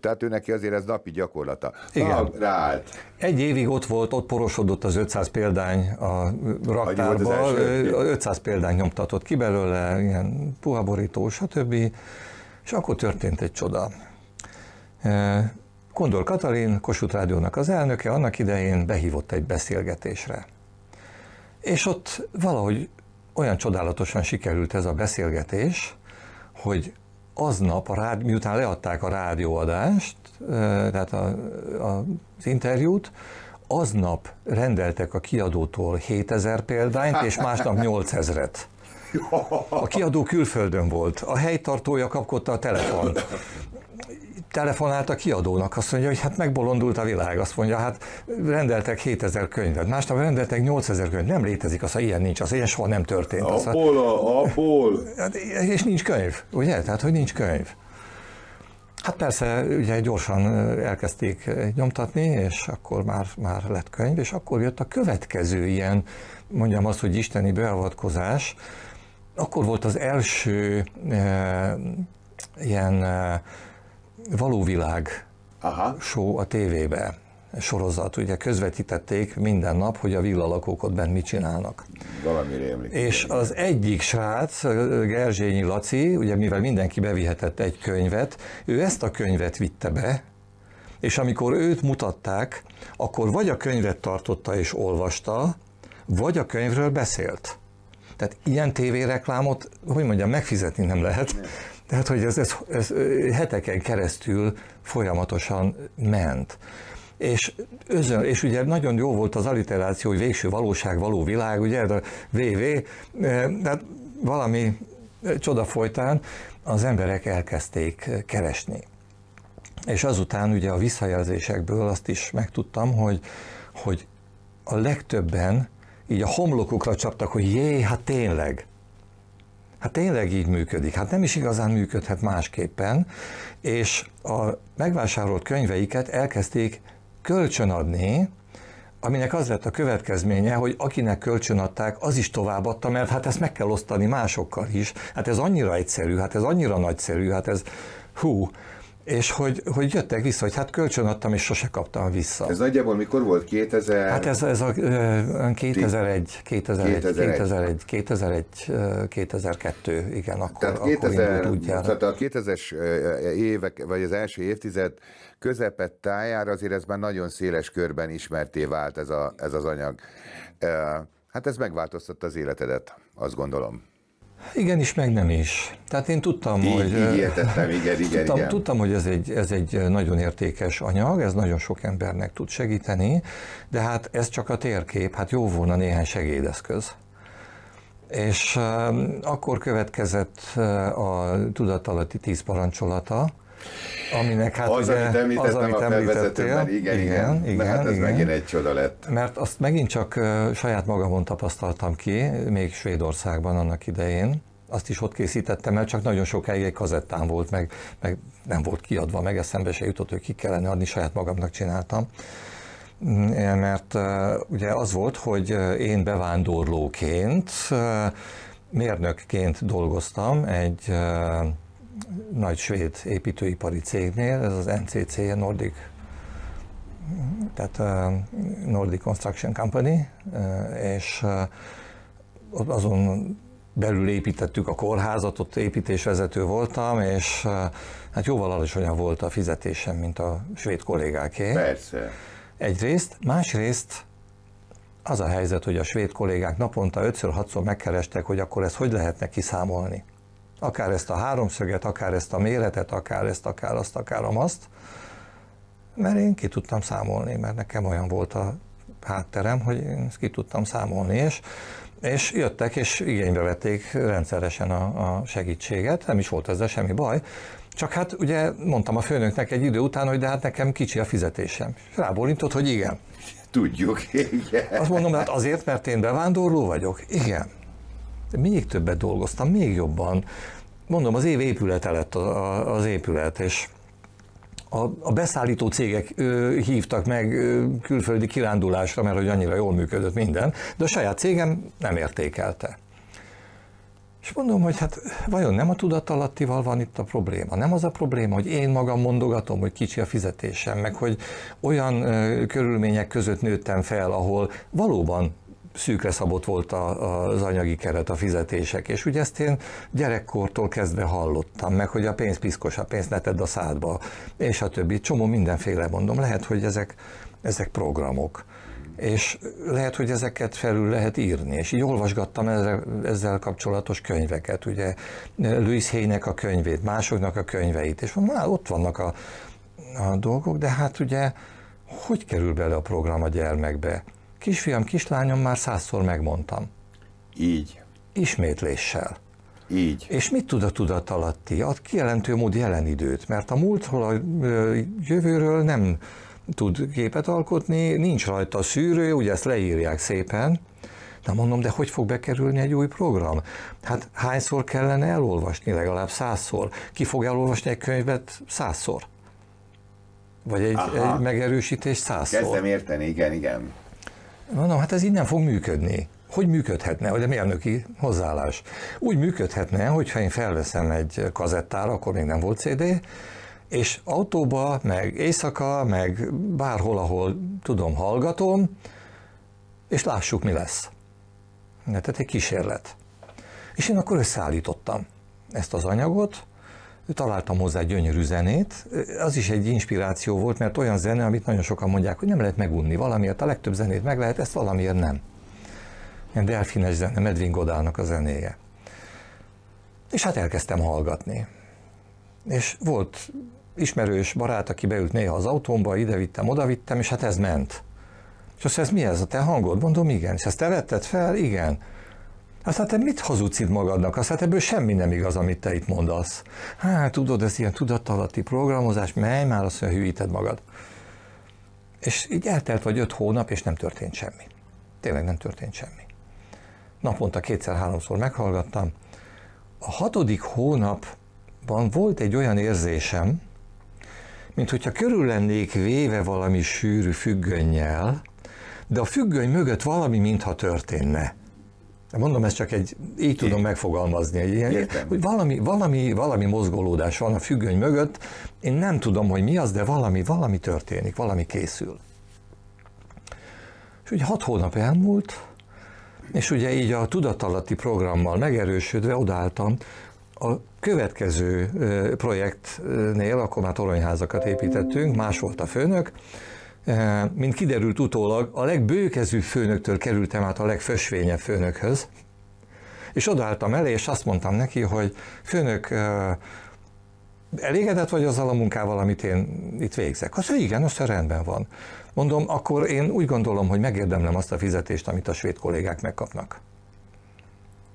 Tehát ő neki azért ez napi gyakorlata. Igen. Na, ráállt. Egy évig ott volt, ott porosodott az 500 példány a raktárba. 500 példány nyomtatott ki belőle, ilyen puha borító, stb. És akkor történt egy csoda. Kondor Katalin, Kossuth Rádiónak az elnöke annak idején behívott egy beszélgetésre. És ott valahogy olyan csodálatosan sikerült ez a beszélgetés, hogy aznap, a rád, miután leadták a rádióadást, tehát a, a, az interjút, aznap rendeltek a kiadótól 7000 példányt, és másnap 8000-et. A kiadó külföldön volt, a helytartója kapkodta a telefont telefonált a kiadónak, azt mondja, hogy hát megbolondult a világ, azt mondja, hát rendeltek 7000 könyvet, másnap rendeltek 8000 könyvet, nem létezik, az, ha ilyen nincs, az ilyen soha nem történt. Az, a, abból. Hát, és nincs könyv, ugye? Tehát, hogy nincs könyv. Hát persze, ugye gyorsan elkezdték nyomtatni, és akkor már, már lett könyv, és akkor jött a következő ilyen, mondjam azt, hogy isteni beavatkozás. Akkor volt az első e, ilyen e, való világ Aha. show a tévébe sorozat, ugye közvetítették minden nap, hogy a villalakók ott bent mit csinálnak. Valamire emlékszem. És az egyik srác, Gerzsényi Laci, ugye mivel mindenki bevihetett egy könyvet, ő ezt a könyvet vitte be, és amikor őt mutatták, akkor vagy a könyvet tartotta és olvasta, vagy a könyvről beszélt. Tehát ilyen tévéreklámot, hogy mondjam, megfizetni nem lehet. Tehát, hogy ez, ez, ez heteken keresztül folyamatosan ment. És, özön, és ugye nagyon jó volt az aliteráció, hogy végső valóság, való világ, ugye, a VV, tehát valami csoda folytán az emberek elkezdték keresni. És azután ugye a visszajelzésekből azt is megtudtam, hogy, hogy a legtöbben így a homlokukra csaptak, hogy jé, hát tényleg. Hát tényleg így működik, hát nem is igazán működhet másképpen, és a megvásárolt könyveiket elkezdték kölcsönadni, aminek az lett a következménye, hogy akinek kölcsönadták, az is továbbadta, mert hát ezt meg kell osztani másokkal is. Hát ez annyira egyszerű, hát ez annyira nagyszerű, hát ez hú, és hogy, hogy jöttek vissza, hogy hát kölcsönadtam, és sose kaptam vissza. Ez nagyjából mikor volt? 2000? Hát ez, ez a 2001, 2001, 2001, 2001, 2001 2002, igen, akkor, tehát 2000, akkor útjára. Tehát a 2000-es évek, vagy az első évtized közepett tájára azért ez már nagyon széles körben ismerté vált ez, a, ez az anyag. Hát ez megváltoztatta az életedet, azt gondolom. Igen is, meg nem is. Tehát én tudtam, így, hogy... Így értettem, igen, igen, tudtam, igen. Tudtam, hogy ez egy, ez egy nagyon értékes anyag, ez nagyon sok embernek tud segíteni, de hát ez csak a térkép, hát jó volna néhány segédeszköz. És akkor következett a tudatalatti tíz parancsolata, Aminek hát az, ugye, amit említettem az, amit a felvezetőben, igen, igen, igen, igen, igen hát ez igen. megint egy csoda lett. Mert azt megint csak saját magamon tapasztaltam ki, még Svédországban annak idején, azt is ott készítettem el, csak nagyon sokáig egy kazettán volt, meg, meg nem volt kiadva, meg eszembe se jutott, hogy ki kellene adni, saját magamnak csináltam. Mm, eh, mert ugye az volt, hogy én bevándorlóként, mérnökként dolgoztam egy nagy svéd építőipari cégnél, ez az NCC, Nordic, tehát Nordic Construction Company, és azon belül építettük a kórházat, ott építésvezető voltam, és hát jóval alacsonyabb volt a fizetésem, mint a svéd kollégáké. Persze. Egyrészt, másrészt az a helyzet, hogy a svéd kollégák naponta 5-6-szor megkerestek, hogy akkor ezt hogy lehetne kiszámolni akár ezt a háromszöget, akár ezt a méretet, akár ezt, akár azt, akár azt, mert én ki tudtam számolni, mert nekem olyan volt a hátterem, hogy én ezt ki tudtam számolni, és, és jöttek, és igénybe vették rendszeresen a, a segítséget, nem is volt ezzel semmi baj, csak hát ugye mondtam a főnöknek egy idő után, hogy de hát nekem kicsi a fizetésem. rábólintott, hogy igen. Tudjuk, igen. Azt mondom, hát azért, mert én bevándorló vagyok? Igen még többet dolgoztam, még jobban. Mondom, az év épülete lett az épület, és a, a beszállító cégek ö, hívtak meg ö, külföldi kirándulásra, mert hogy annyira jól működött minden, de a saját cégem nem értékelte. És mondom, hogy hát vajon nem a tudatalattival van itt a probléma? Nem az a probléma, hogy én magam mondogatom, hogy kicsi a fizetésem, meg hogy olyan körülmények között nőttem fel, ahol valóban szűkre szabott volt a, az anyagi keret, a fizetések, és ugye ezt én gyerekkortól kezdve hallottam, meg hogy a pénz piszkos, a pénz ne tedd a szádba, és a többi, csomó mindenféle mondom, lehet, hogy ezek, ezek programok. És lehet, hogy ezeket felül lehet írni, és így olvasgattam ezzel, ezzel kapcsolatos könyveket, ugye Louis Haynek a könyvét, másoknak a könyveit, és már ott vannak a, a dolgok, de hát ugye hogy kerül bele a program a gyermekbe? Kisfiam, kislányom már százszor megmondtam. Így. Ismétléssel. Így. És mit tud a alatti? Ad kijelentő mód jelen időt, mert a múltról, a jövőről nem tud képet alkotni, nincs rajta a szűrő, ugye ezt leírják szépen. Na mondom, de hogy fog bekerülni egy új program? Hát hányszor kellene elolvasni? Legalább százszor. Ki fog elolvasni egy könyvet százszor? Vagy egy, egy megerősítés százszor? Kezdem érteni, igen, igen. Mondom, hát ez így nem fog működni. Hogy működhetne, vagy a mérnöki hozzáállás? Úgy működhetne, hogyha én felveszem egy kazettára, akkor még nem volt CD, és autóba, meg éjszaka, meg bárhol, ahol tudom, hallgatom, és lássuk, mi lesz. Tehát egy kísérlet. És én akkor összeállítottam ezt az anyagot, ő találtam hozzá gyönyörű zenét, az is egy inspiráció volt, mert olyan zene, amit nagyon sokan mondják, hogy nem lehet megunni, valamiért a legtöbb zenét meg lehet, ezt valamiért nem. Ilyen delfines zene, Medvin Godának a zenéje. És hát elkezdtem hallgatni. És volt ismerős barát, aki beült néha az autómba, ide vittem, oda vittem, és hát ez ment. És azt mondja, ez mi ez a te hangod? Mondom, igen. És ezt te vetted fel? Igen. Aztán hát te mit hazudsz itt magadnak? Aztán hát ebből semmi nem igaz, amit te itt mondasz. Hát tudod, ez ilyen tudatalatti programozás, mely már azt mondja, hűíted magad. És így eltelt vagy öt hónap, és nem történt semmi. Tényleg nem történt semmi. Naponta kétszer-háromszor meghallgattam. A hatodik hónapban volt egy olyan érzésem, mint hogyha körül lennék véve valami sűrű függönnyel, de a függöny mögött valami, mintha történne. Mondom, ezt csak egy, így tudom megfogalmazni, egy ilyen, hogy valami, valami, valami mozgolódás van a függöny mögött, én nem tudom, hogy mi az, de valami, valami történik, valami készül. És ugye hat hónap elmúlt, és ugye így a tudatalatti programmal megerősödve odálltam a következő projektnél, akkor már toronyházakat építettünk, más volt a főnök, Eh, mint kiderült utólag, a legbőkezű főnöktől kerültem át a legfösvényebb főnökhöz, és odaálltam elé, és azt mondtam neki, hogy főnök, eh, elégedett vagy azzal a munkával, amit én itt végzek? Az, hogy igen, azt rendben van. Mondom, akkor én úgy gondolom, hogy megérdemlem azt a fizetést, amit a svéd kollégák megkapnak.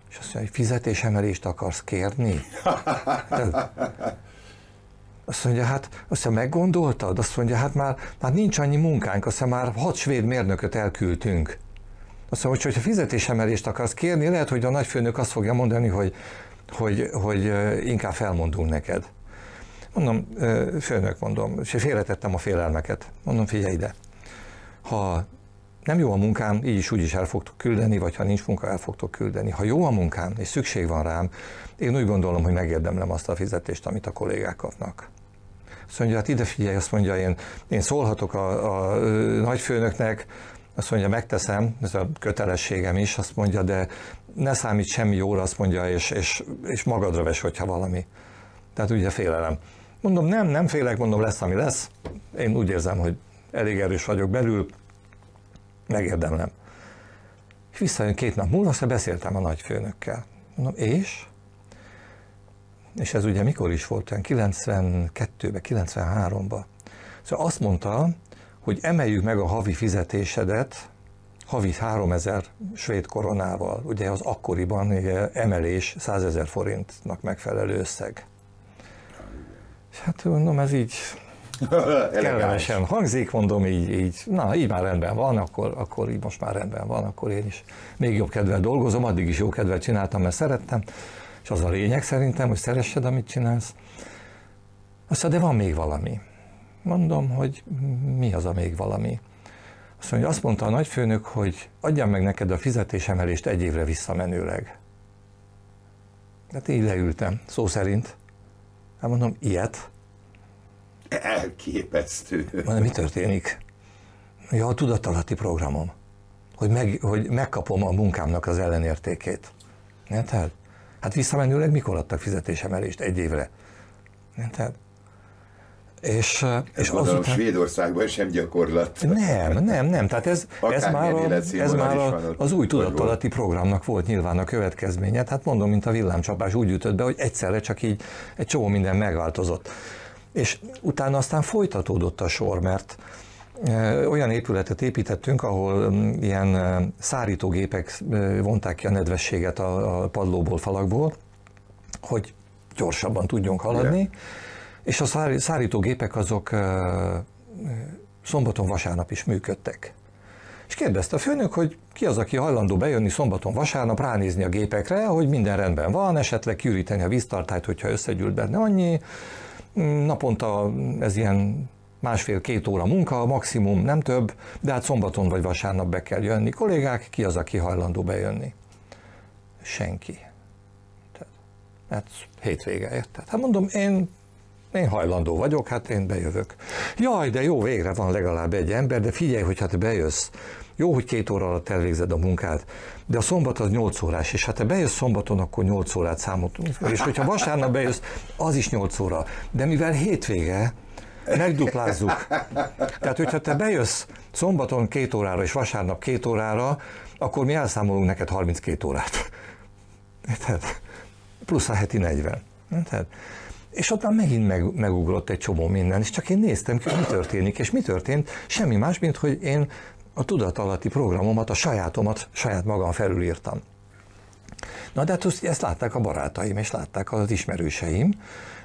És azt mondja, hogy fizetésemelést akarsz kérni? Azt mondja, hát azt mondja, meggondoltad? Azt mondja, hát már, már nincs annyi munkánk, azt mondja, már hat svéd mérnököt elküldtünk. Azt mondja, hogy ha fizetésemelést akarsz kérni, lehet, hogy a nagyfőnök azt fogja mondani, hogy, hogy, hogy inkább felmondunk neked. Mondom, főnök, mondom, és félretettem a félelmeket. Mondom, figyelj ide, ha nem jó a munkám, így is úgy is el fogtok küldeni, vagy ha nincs munka, el fogtok küldeni. Ha jó a munkám, és szükség van rám, én úgy gondolom, hogy megérdemlem azt a fizetést, amit a kollégák kapnak. Azt mondja, hát ide figyelj, azt mondja, én, én szólhatok a, a nagyfőnöknek, azt mondja, megteszem, ez a kötelességem is, azt mondja, de ne számít semmi jóra, azt mondja, és, és, és magadra ves, hogyha valami. Tehát ugye félelem. Mondom, nem, nem félek, mondom, lesz, ami lesz. Én úgy érzem, hogy elég erős vagyok belül, megérdemlem. És visszajön két nap múlva, aztán beszéltem a nagyfőnökkel. Mondom, és? és ez ugye mikor is volt, 92-ben, 93-ban. Szóval azt mondta, hogy emeljük meg a havi fizetésedet havi 3000 svéd koronával, ugye az akkoriban emelés 100 ezer forintnak megfelelő összeg. És hát mondom, ez így kellemesen hangzik, mondom így, így, na így már rendben van, akkor, akkor így most már rendben van, akkor én is még jobb kedvel dolgozom, addig is jó kedvet csináltam, mert szerettem. És az a lényeg szerintem, hogy szeressed, amit csinálsz. Azt mondja, de van még valami. Mondom, hogy mi az a még valami. Azt mondja, azt mondta a nagyfőnök, hogy adjam meg neked a fizetésemelést egy évre visszamenőleg. Hát így leültem, szó szerint. Hát mondom, ilyet? Elképesztő. Mondom, mi történik? Ja, a tudatalatti programom. Hogy, meg, hogy megkapom a munkámnak az ellenértékét. Érted? Hát visszamenőleg mikor adtak fizetésemelést? Egy évre. Tehát és, és azután... Svédországban sem gyakorlat. Nem, nem, nem. Tehát ez, ez már, a, ez már a az új tudatalatti programnak volt nyilván a következménye. Tehát mondom, mint a villámcsapás úgy ütött be, hogy egyszerre csak így egy csomó minden megváltozott. És utána aztán folytatódott a sor, mert olyan épületet építettünk, ahol mm, ilyen szárítógépek vonták ki a nedvességet a padlóból, falakból, hogy gyorsabban tudjunk haladni, Igen. és a szárítógépek azok szombaton, vasárnap is működtek. És kérdezte a főnök, hogy ki az, aki hajlandó bejönni szombaton, vasárnap ránézni a gépekre, hogy minden rendben van, esetleg kiüríteni a víztartályt, hogyha összegyűlt benne annyi. Mm, naponta ez ilyen másfél-két óra munka, a maximum, nem több, de hát szombaton vagy vasárnap be kell jönni. Kollégák, ki az, aki hajlandó bejönni? Senki. Tehát, hát hétvége, érted? Hát mondom, én én hajlandó vagyok, hát én bejövök. Jaj, de jó, végre van legalább egy ember, de figyelj, hogy hát bejössz. Jó, hogy két óra alatt elvégzed a munkát, de a szombat az 8 órás, és hát te bejössz szombaton, akkor 8 órát számoltunk. És hogyha vasárnap bejössz, az is 8 óra. De mivel hétvége, megduplázzuk. Tehát, hogyha te bejössz szombaton két órára és vasárnap két órára, akkor mi elszámolunk neked 32 órát. Érted? Plusz a heti 40. Érted? És ott már megint meg, megugrott egy csomó minden, és csak én néztem ki, hogy mi történik, és mi történt, semmi más, mint hogy én a tudatalatti programomat, a sajátomat saját magam felülírtam. Na de hát ezt látták a barátaim, és látták az ismerőseim,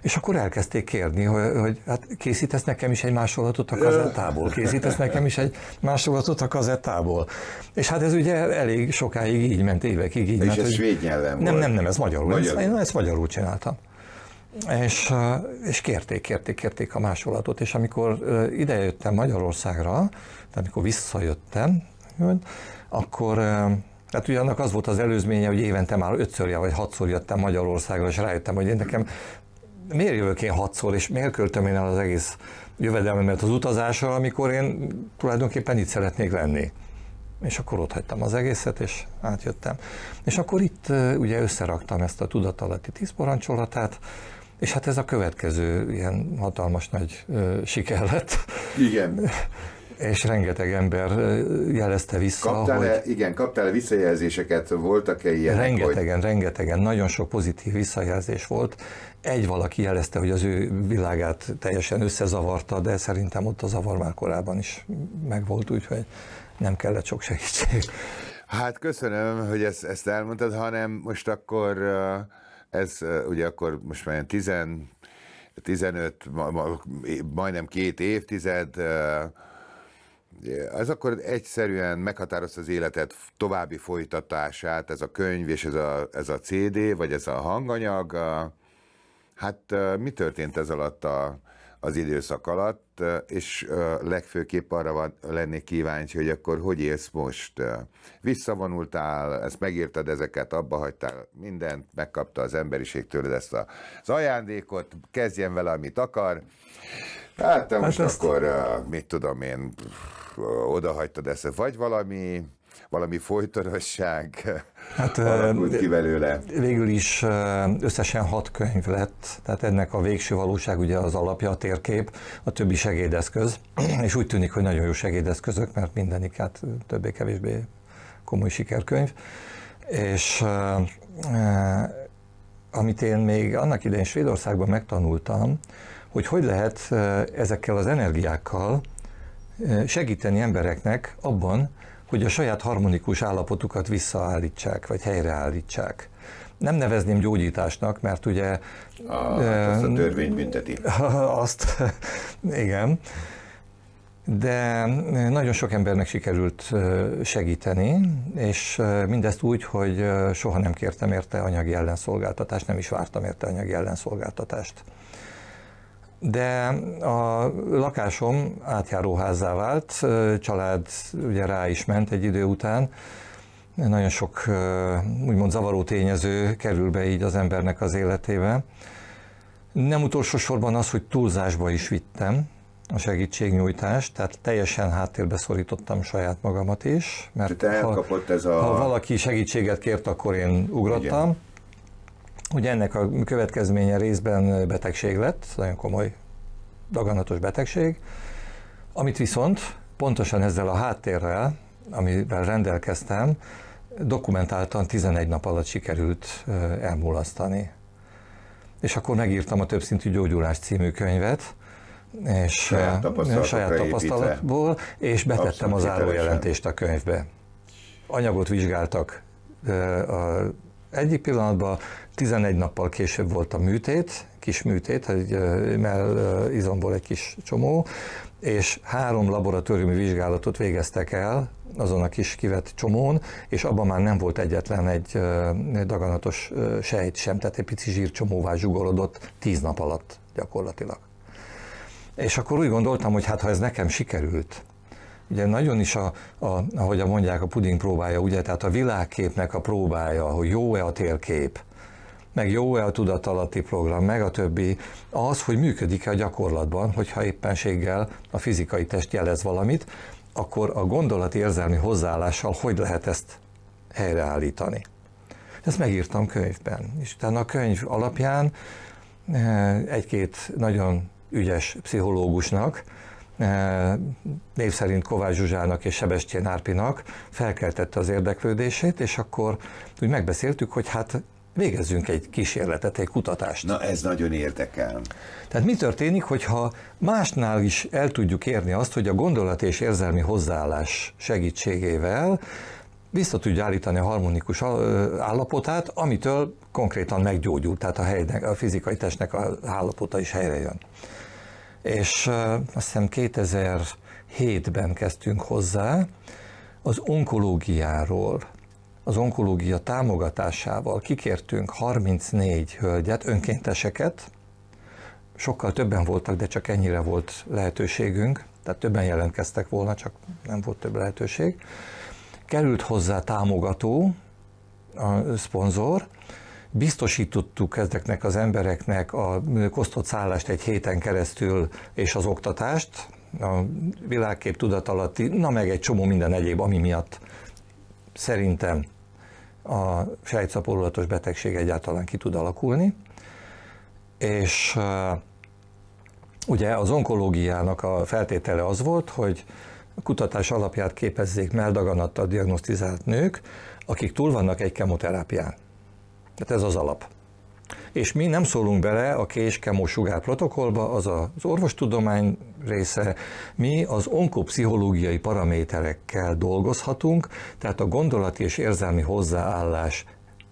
és akkor elkezdték kérni, hogy, hogy hát készítesz nekem is egy másolatot a kazettából, készítesz nekem is egy másolatot a kazettából. És hát ez ugye elég sokáig így ment, évekig így és ment. És ez svéd nyelven Nem, nem, nem, ez magyarul. magyarul. Ezt, én ezt magyarul csináltam. És, és kérték, kérték, kérték a másolatot, és amikor idejöttem Magyarországra, tehát amikor visszajöttem, akkor Hát ugye annak az volt az előzménye, hogy évente már ötször vagy hatszor jöttem Magyarországra, és rájöttem, hogy én nekem miért jövök én hatszor, és miért költöm én el az egész jövedelmemet az utazásra, amikor én tulajdonképpen itt szeretnék lenni. És akkor ott hagytam az egészet, és átjöttem. És akkor itt ugye összeraktam ezt a tudatalatti tíz parancsolatát, és hát ez a következő ilyen hatalmas nagy ö, siker lett. Igen. és rengeteg ember jelezte vissza, kaptál-e, hogy... Igen, kaptál-e visszajelzéseket, voltak-e ilyenek? Rengetegen, hogy... rengetegen, nagyon sok pozitív visszajelzés volt. Egy valaki jelezte, hogy az ő világát teljesen összezavarta, de szerintem ott a zavar már korábban is megvolt, úgyhogy nem kellett sok segítség. Hát köszönöm, hogy ezt, ezt elmondtad, hanem most akkor ez ugye akkor most már 10, 15, majdnem két évtized az akkor egyszerűen meghatározta az életet további folytatását, ez a könyv és ez a, ez a CD, vagy ez a hanganyag. Hát mi történt ez alatt a, az időszak alatt, és legfőképp arra van, lennék kíváncsi, hogy akkor hogy élsz most? Visszavonultál, ezt megírtad ezeket, abba hagytál mindent, megkapta az emberiség tőled ezt a, az ajándékot, kezdjen vele, amit akar. Hát, hát most ezt... akkor, mit tudom én, oda hagytad ezt, vagy valami, valami folytonosság hát, alakult ki belőle. Végül is összesen hat könyv lett, tehát ennek a végső valóság ugye az alapja, a térkép, a többi segédeszköz, és úgy tűnik, hogy nagyon jó segédeszközök, mert mindenik hát többé-kevésbé komoly sikerkönyv, és amit én még annak idején Svédországban megtanultam, hogy hogy lehet ezekkel az energiákkal segíteni embereknek abban, hogy a saját harmonikus állapotukat visszaállítsák, vagy helyreállítsák. Nem nevezném gyógyításnak, mert ugye... A, e, hát azt a törvény bünteti. Azt, igen. De nagyon sok embernek sikerült segíteni, és mindezt úgy, hogy soha nem kértem érte anyagi ellenszolgáltatást, nem is vártam érte anyagi ellenszolgáltatást de a lakásom átjáróházzá vált, család ugye rá is ment egy idő után, nagyon sok úgymond zavaró tényező kerül be így az embernek az életébe. Nem utolsó sorban az, hogy túlzásba is vittem a segítségnyújtást, tehát teljesen háttérbe szorítottam saját magamat is, mert ha, ez a... ha valaki segítséget kért, akkor én ugrottam. Igen Ugye ennek a következménye részben betegség lett, nagyon komoly daganatos betegség, amit viszont pontosan ezzel a háttérrel, amivel rendelkeztem, dokumentáltan 11 nap alatt sikerült elmulasztani. És akkor megírtam a Többszintű Gyógyulás című könyvet, és saját, saját tapasztalatból, és betettem az árójelentést a könyvbe. Anyagot vizsgáltak a egyik pillanatban, 11 nappal később volt a műtét, kis műtét, egy izomból egy kis csomó, és három laboratóriumi vizsgálatot végeztek el azon a kis kivett csomón, és abban már nem volt egyetlen egy daganatos sejt sem, tehát egy pici zsírcsomóvá zsugorodott tíz nap alatt gyakorlatilag. És akkor úgy gondoltam, hogy hát ha ez nekem sikerült, ugye nagyon is, a, a, ahogy mondják, a puding próbája, ugye, tehát a világképnek a próbája, hogy jó-e a térkép, meg jó-e a tudatalatti program, meg a többi, az, hogy működik-e a gyakorlatban, hogyha éppenséggel a fizikai test jelez valamit, akkor a gondolati érzelmi hozzáállással hogy lehet ezt helyreállítani. Ezt megírtam könyvben, és utána a könyv alapján eh, egy-két nagyon ügyes pszichológusnak, eh, név szerint Kovács Zsuzsának és Sebestyén Árpinak felkeltette az érdeklődését, és akkor úgy megbeszéltük, hogy hát Végezzünk egy kísérletet, egy kutatást. Na ez nagyon érdekel. Tehát mi történik, hogyha másnál is el tudjuk érni azt, hogy a gondolat és érzelmi hozzáállás segítségével vissza tudja állítani a harmonikus állapotát, amitől konkrétan meggyógyul, tehát a, helynek, a fizikai testnek a állapota is helyre jön. És azt hiszem 2007-ben kezdtünk hozzá az onkológiáról az onkológia támogatásával kikértünk 34 hölgyet, önkénteseket, sokkal többen voltak, de csak ennyire volt lehetőségünk, tehát többen jelentkeztek volna, csak nem volt több lehetőség. Került hozzá támogató, a szponzor, biztosítottuk ezeknek az embereknek a kosztott szállást egy héten keresztül és az oktatást, a világkép alatti, na meg egy csomó minden egyéb, ami miatt szerintem a sejtszaporulatos betegség egyáltalán ki tud alakulni, és ugye az onkológiának a feltétele az volt, hogy a kutatás alapját képezzék meldaganattal diagnosztizált nők, akik túl vannak egy kemoterápián. Tehát ez az alap és mi nem szólunk bele a késkemó sugár protokollba, az az orvostudomány része, mi az onkopszichológiai paraméterekkel dolgozhatunk, tehát a gondolati és érzelmi hozzáállás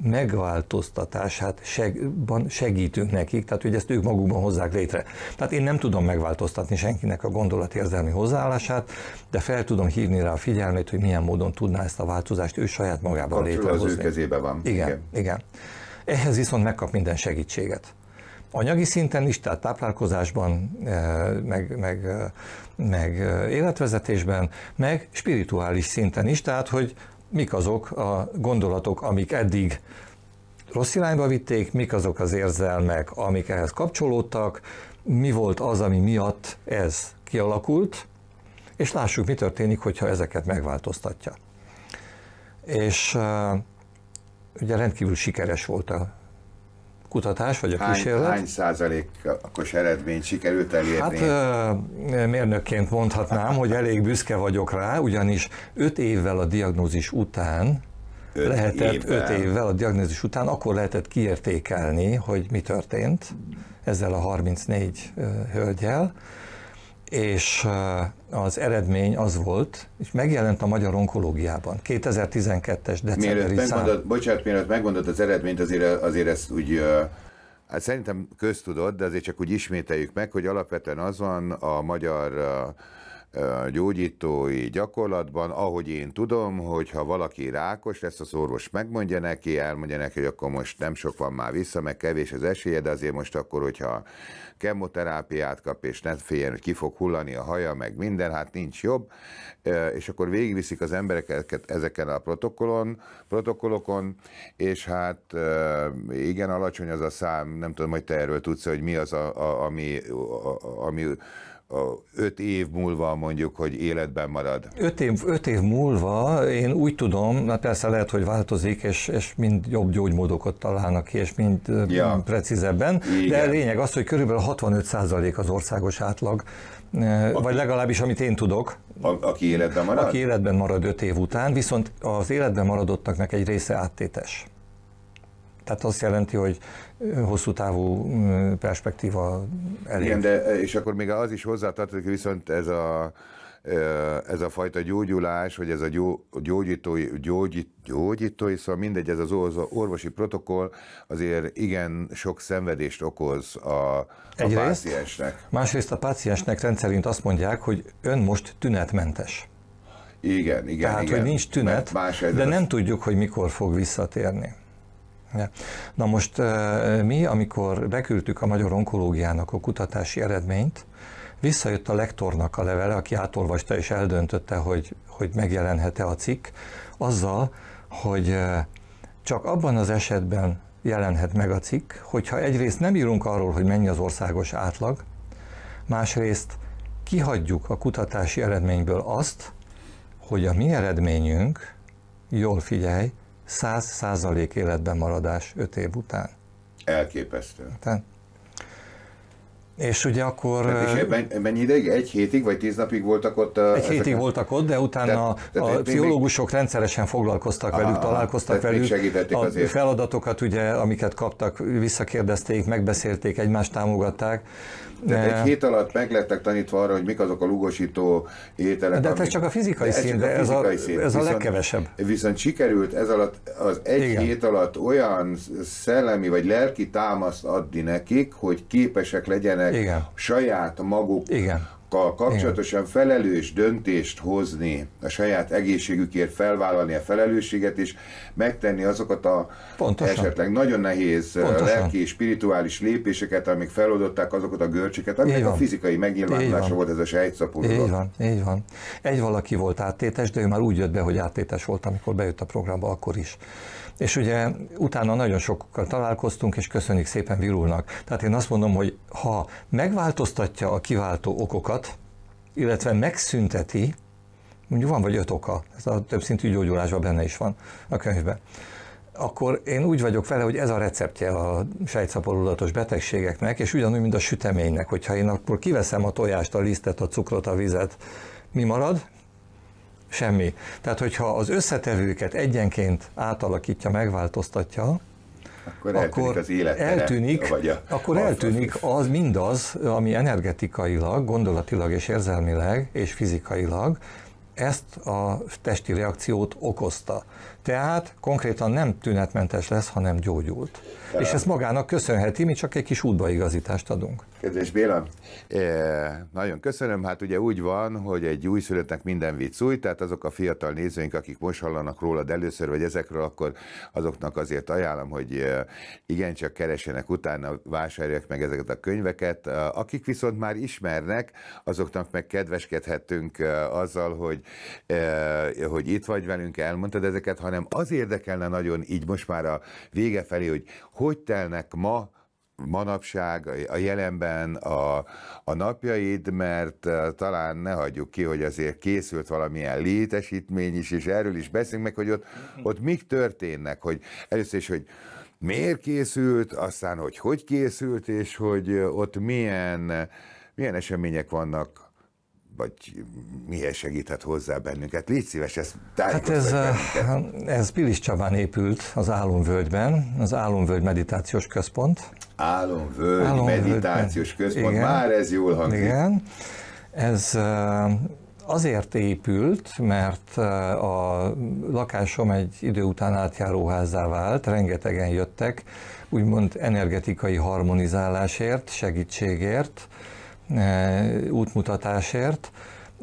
megváltoztatását segban segítünk nekik, tehát hogy ezt ők magukban hozzák létre. Tehát én nem tudom megváltoztatni senkinek a érzelmi hozzáállását, de fel tudom hívni rá a figyelmét, hogy milyen módon tudná ezt a változást ő saját magában létrehozni. az ő kezébe van. Igen, igen. igen. Ehhez viszont megkap minden segítséget. Anyagi szinten is, tehát táplálkozásban, eh, meg, meg, eh, meg eh, életvezetésben, meg spirituális szinten is, tehát hogy mik azok a gondolatok, amik eddig rossz irányba vitték, mik azok az érzelmek, amik ehhez kapcsolódtak, mi volt az, ami miatt ez kialakult, és lássuk, mi történik, hogyha ezeket megváltoztatja. És Ugye rendkívül sikeres volt a kutatás, vagy a hány, kísérlet. Hány százalékos eredményt sikerült elérni? Hát mérnökként mondhatnám, hogy elég büszke vagyok rá, ugyanis 5 évvel a diagnózis után öt lehetett, évvel. 5 évvel a diagnózis után, akkor lehetett kiértékelni, hogy mi történt ezzel a 34 hölgyel, és az eredmény az volt, és megjelent a Magyar Onkológiában 2012-es decemberi mielőtt szám. Bocsánat, mielőtt megmondod az eredményt, azért, azért ezt úgy, hát szerintem köztudott, de azért csak úgy ismételjük meg, hogy alapvetően az van a magyar gyógyítói gyakorlatban, ahogy én tudom, hogy ha valaki rákos lesz, az orvos megmondja neki, elmondja neki, hogy akkor most nem sok van már vissza, meg kevés az esélye, de azért most akkor, hogyha kemoterápiát kap, és ne féljen, hogy ki fog hullani a haja, meg minden, hát nincs jobb, és akkor végigviszik az embereket ezeken a protokollon, protokollokon, és hát igen, alacsony az a szám, nem tudom, hogy te erről tudsz, hogy mi az, a, a, ami, a, ami öt év múlva mondjuk, hogy életben marad? Öt év, öt év múlva én úgy tudom, na persze lehet, hogy változik, és, és mind jobb gyógymódokat találnak ki, és mind ja. precízebben, Igen. de lényeg az, hogy körülbelül 65% az országos átlag, aki, vagy legalábbis amit én tudok. A, aki életben marad? Aki életben marad öt év után, viszont az életben maradottaknak egy része áttétes. Tehát azt jelenti, hogy hosszú távú perspektíva elég. Igen, de és akkor még az is hozzátartozik, viszont ez a ez a fajta gyógyulás, vagy ez a gyógyítói, gyógyít, gyógyítói, szóval mindegy, ez az orvosi protokoll azért igen sok szenvedést okoz a, a Egyrészt, páciensnek. Másrészt a páciensnek rendszerint azt mondják, hogy ön most tünetmentes. Igen, igen, Tehát, igen. hogy nincs tünet, más de nem az... tudjuk, hogy mikor fog visszatérni. Na most mi, amikor beküldtük a Magyar Onkológiának a kutatási eredményt, visszajött a lektornak a levele, aki átolvasta és eldöntötte, hogy, hogy megjelenhet-e a cikk, azzal, hogy csak abban az esetben jelenhet meg a cikk, hogyha egyrészt nem írunk arról, hogy mennyi az országos átlag, másrészt kihagyjuk a kutatási eredményből azt, hogy a mi eredményünk, jól figyelj, 100 százalék életben maradás 5 év után. Elképesztő. Te? és ugye akkor... és mennyi ideig? Egy hétig, vagy tíz napig voltak ott? A, egy hétig voltak ott, de utána tehát, tehát a pszichológusok még... rendszeresen foglalkoztak aha, velük, találkoztak velük. Segítették a azért. feladatokat, ugye, amiket kaptak, visszakérdezték, megbeszélték, egymást támogatták. Tehát egy hét alatt meg lettek tanítva arra, hogy mik azok a lugosító ételek. De amik... ez csak a fizikai szín, de ez, a, ez szín. ez a legkevesebb. Viszont sikerült ez alatt, az egy Igen. hét alatt olyan szellemi vagy lelki támaszt adni nekik, hogy képesek legyenek Igen. saját maguk Igen kapcsolatosan felelős döntést hozni, a saját egészségükért felvállalni a felelősséget, és megtenni azokat a Pontosan. esetleg nagyon nehéz Pontosan. lelki és spirituális lépéseket, amik feloldották azokat a görcsöket, amik a fizikai megnyilvánulása volt ez a sejtszapuló. Így van, így van. Egy valaki volt áttétes, de ő már úgy jött be, hogy áttétes volt, amikor bejött a programba, akkor is. És ugye utána nagyon sokkal találkoztunk, és köszönjük szépen Virulnak. Tehát én azt mondom, hogy ha megváltoztatja a kiváltó okokat, illetve megszünteti, mondjuk van vagy öt oka, ez a többszintű gyógyulásban benne is van a könyvben, akkor én úgy vagyok vele, hogy ez a receptje a sejtszaporulatos betegségeknek, és ugyanúgy, mint a süteménynek, hogyha én akkor kiveszem a tojást, a lisztet, a cukrot, a vizet, mi marad? semmi. Tehát, hogyha az összetevőket egyenként átalakítja, megváltoztatja, akkor eltűnik akkor az eltűnik, vagy a, akkor az, eltűnik az mindaz, ami energetikailag, gondolatilag és érzelmileg és fizikailag ezt a testi reakciót okozta. Tehát konkrétan nem tünetmentes lesz, hanem gyógyult. Tehát. És ezt magának köszönheti, mi csak egy kis útbaigazítást adunk. Kedves Béla, e, nagyon köszönöm. Hát ugye úgy van, hogy egy újszülöttnek minden vicc új, tehát azok a fiatal nézőink, akik most hallanak rólad először, vagy ezekről, akkor azoknak azért ajánlom, hogy eh, igencsak keresenek utána, vásárolják meg ezeket a könyveket. Eh, akik viszont már ismernek, azoknak meg kedveskedhetünk azzal, hogy, hogy itt vagy velünk, elmondtad ezeket, hanem hanem az érdekelne nagyon így most már a vége felé, hogy hogy telnek ma manapság, a jelenben a, a napjaid, mert eh, talán ne hagyjuk ki, hogy azért készült valamilyen létesítmény is, és erről is beszélünk meg, hogy ott, ott mik történnek, hogy először is, hogy miért készült, aztán, hogy hogy készült, és hogy eh, ott milyen, milyen események vannak vagy mihez segíthet hozzá bennünket? Légy szíves, ez Hát ez, eh, hát ez Pilis Csabán épült az Álomvölgyben, az Álomvölgy Meditációs Központ. Álomvölgy, Álomvölgy Meditációs Központ, igen, már ez jól hangzik. Igen, ez eh, azért épült, mert eh, a lakásom egy idő után átjáróházzá vált, rengetegen jöttek, úgymond energetikai harmonizálásért, segítségért, E, útmutatásért,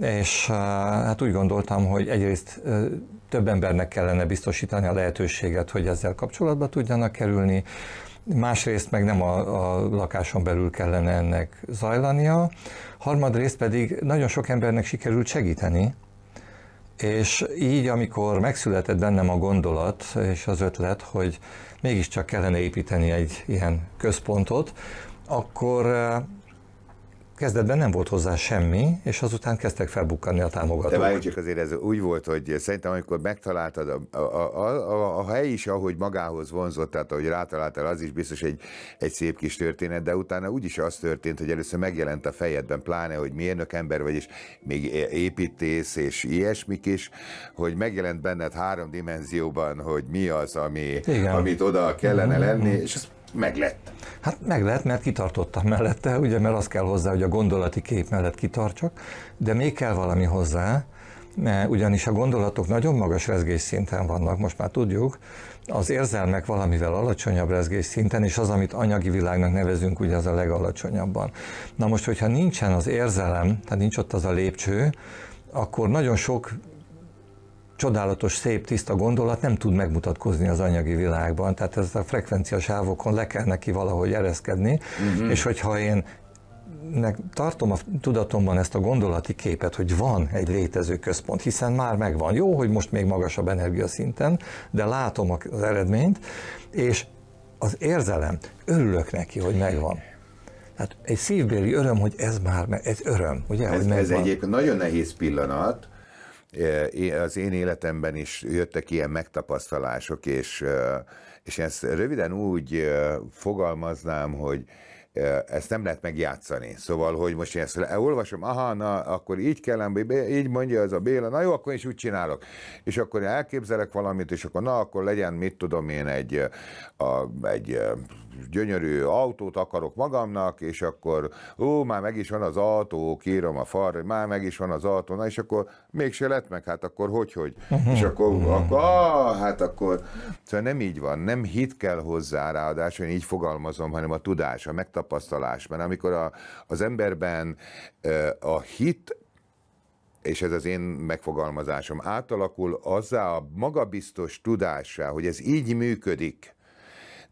és e, hát úgy gondoltam, hogy egyrészt e, több embernek kellene biztosítani a lehetőséget, hogy ezzel kapcsolatba tudjanak kerülni, másrészt meg nem a, a lakáson belül kellene ennek zajlania, harmadrészt pedig nagyon sok embernek sikerült segíteni, és így, amikor megszületett bennem a gondolat és az ötlet, hogy mégiscsak kellene építeni egy ilyen központot, akkor Kezdetben nem volt hozzá semmi, és azután kezdtek felbukkanni a támogatók. De várj csak azért ez úgy volt, hogy szerintem amikor megtaláltad, a, a, a, a hely is, ahogy magához vonzott, tehát ahogy rátaláltál, az is biztos egy, egy szép kis történet, de utána úgy is az történt, hogy először megjelent a fejedben, pláne, hogy mérnök ember vagy, és még építész és ilyesmik is, hogy megjelent benned három dimenzióban, hogy mi az, ami, amit oda kellene mhm, lenni, mhm. és meg lett. Hát meg lehet, mert kitartottam mellette, ugye, mert az kell hozzá, hogy a gondolati kép mellett kitartsak, de még kell valami hozzá, ugyanis a gondolatok nagyon magas rezgésszinten vannak, most már tudjuk, az érzelmek valamivel alacsonyabb rezgésszinten, és az, amit anyagi világnak nevezünk, ugye az a legalacsonyabban. Na most, hogyha nincsen az érzelem, tehát nincs ott az a lépcső, akkor nagyon sok csodálatos, szép, tiszta gondolat nem tud megmutatkozni az anyagi világban. Tehát ez a frekvencia sávokon le kell neki valahogy ereszkedni, uh-huh. és hogyha én nek tartom a tudatomban ezt a gondolati képet, hogy van egy létező központ, hiszen már megvan. Jó, hogy most még magasabb energiaszinten, de látom az eredményt, és az érzelem, örülök neki, hogy megvan. Tehát egy szívbéli öröm, hogy ez már, ez öröm, ugye? Ez, ez egyébként nagyon nehéz pillanat, az én életemben is jöttek ilyen megtapasztalások, és, és ezt röviden úgy fogalmaznám, hogy ezt nem lehet megjátszani. Szóval, hogy most én ezt olvasom, aha, na, akkor így kellem, így mondja ez a Béla, na jó, akkor is úgy csinálok. És akkor elképzelek valamit, és akkor na, akkor legyen, mit tudom én, egy, a, egy gyönyörű autót akarok magamnak, és akkor ó, már meg is van az autó, kírom a far, már meg is van az autó, na és akkor mégse lett meg, hát akkor hogy, hogy? Mhm. és akkor, akkor áh, ah, hát akkor... Szóval nem így van, nem hit kell hozzá ráadásul, én így fogalmazom, hanem a tudás, a megtapasztalás, mert amikor a, az emberben a hit és ez az én megfogalmazásom, átalakul azzá a magabiztos tudássá, hogy ez így működik,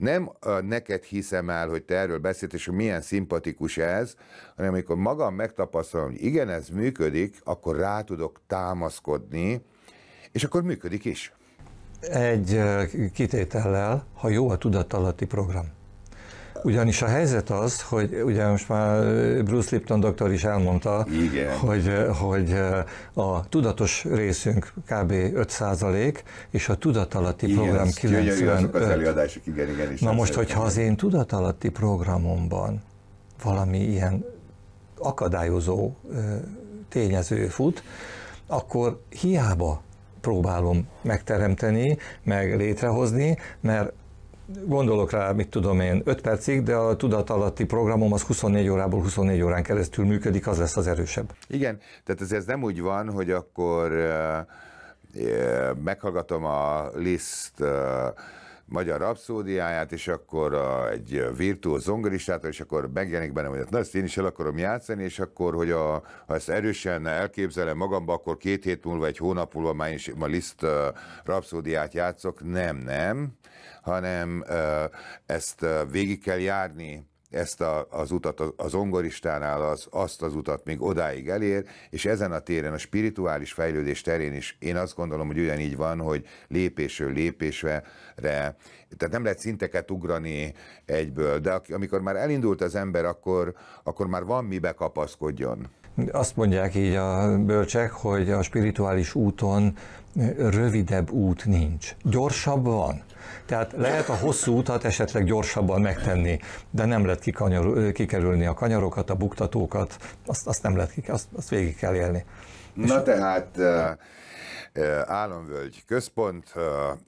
nem a, neked hiszem el, hogy te erről beszélt, és hogy milyen szimpatikus ez, hanem amikor magam megtapasztalom, hogy igen, ez működik, akkor rá tudok támaszkodni, és akkor működik is. Egy kitétellel, ha jó a tudatalatti program. Ugyanis a helyzet az, hogy ugye most már Bruce Lipton doktor is elmondta, Hogy, hogy a tudatos részünk kb. 5 és a tudatalatti igen, program 95. az előadások, igen, igen. Is Na most, hogyha az én tudatalatti programomban valami ilyen akadályozó tényező fut, akkor hiába próbálom megteremteni, meg létrehozni, mert gondolok rá, mit tudom én, 5 percig, de a tudatalatti programom az 24 órából 24 órán keresztül működik, az lesz az erősebb. Igen, tehát ez, ez nem úgy van, hogy akkor eh, eh, meghallgatom a liszt eh, magyar rapszódiáját, és akkor a, egy virtuó zongoristától, és akkor megjelenik bennem, hogy hát na ezt én is el akarom játszani, és akkor, hogy a, ha ezt erősen elképzelem magamba, akkor két hét múlva, egy hónap múlva már én is ma liszt rapszódiát játszok. Nem, nem hanem ezt végig kell járni, ezt a, az utat az ongoristánál, az, azt az utat még odáig elér, és ezen a téren, a spirituális fejlődés terén is én azt gondolom, hogy ugyanígy van, hogy lépésről lépésre, tehát nem lehet szinteket ugrani egyből, de amikor már elindult az ember, akkor, akkor már van mibe kapaszkodjon. Azt mondják így a bölcsek, hogy a spirituális úton rövidebb út nincs. Gyorsabb van, tehát lehet a hosszú utat esetleg gyorsabban megtenni, de nem lehet kikanyor, kikerülni a kanyarokat, a buktatókat, azt, azt nem lehet, azt, azt végig kell élni. Na És tehát államvölgy központ.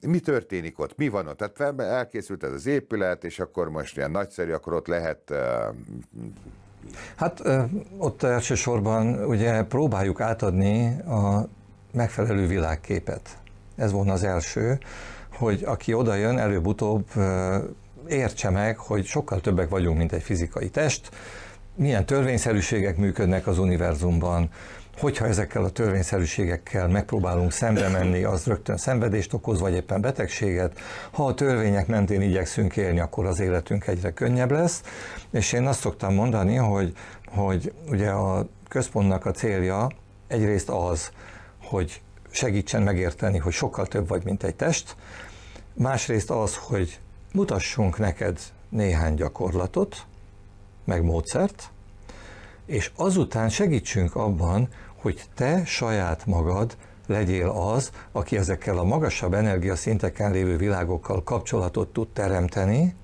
Mi történik ott? Mi van ott? Tehát elkészült ez az épület, és akkor most ilyen nagyszerű, akkor ott lehet Hát ott elsősorban ugye próbáljuk átadni a megfelelő világképet. Ez volna az első hogy aki oda jön, előbb-utóbb értse meg, hogy sokkal többek vagyunk, mint egy fizikai test, milyen törvényszerűségek működnek az univerzumban, hogyha ezekkel a törvényszerűségekkel megpróbálunk szembe menni, az rögtön szenvedést okoz, vagy éppen betegséget. Ha a törvények mentén igyekszünk élni, akkor az életünk egyre könnyebb lesz. És én azt szoktam mondani, hogy, hogy ugye a központnak a célja egyrészt az, hogy segítsen megérteni, hogy sokkal több vagy, mint egy test. Másrészt az, hogy mutassunk neked néhány gyakorlatot, meg módszert, és azután segítsünk abban, hogy te saját magad legyél az, aki ezekkel a magasabb energiaszinteken lévő világokkal kapcsolatot tud teremteni,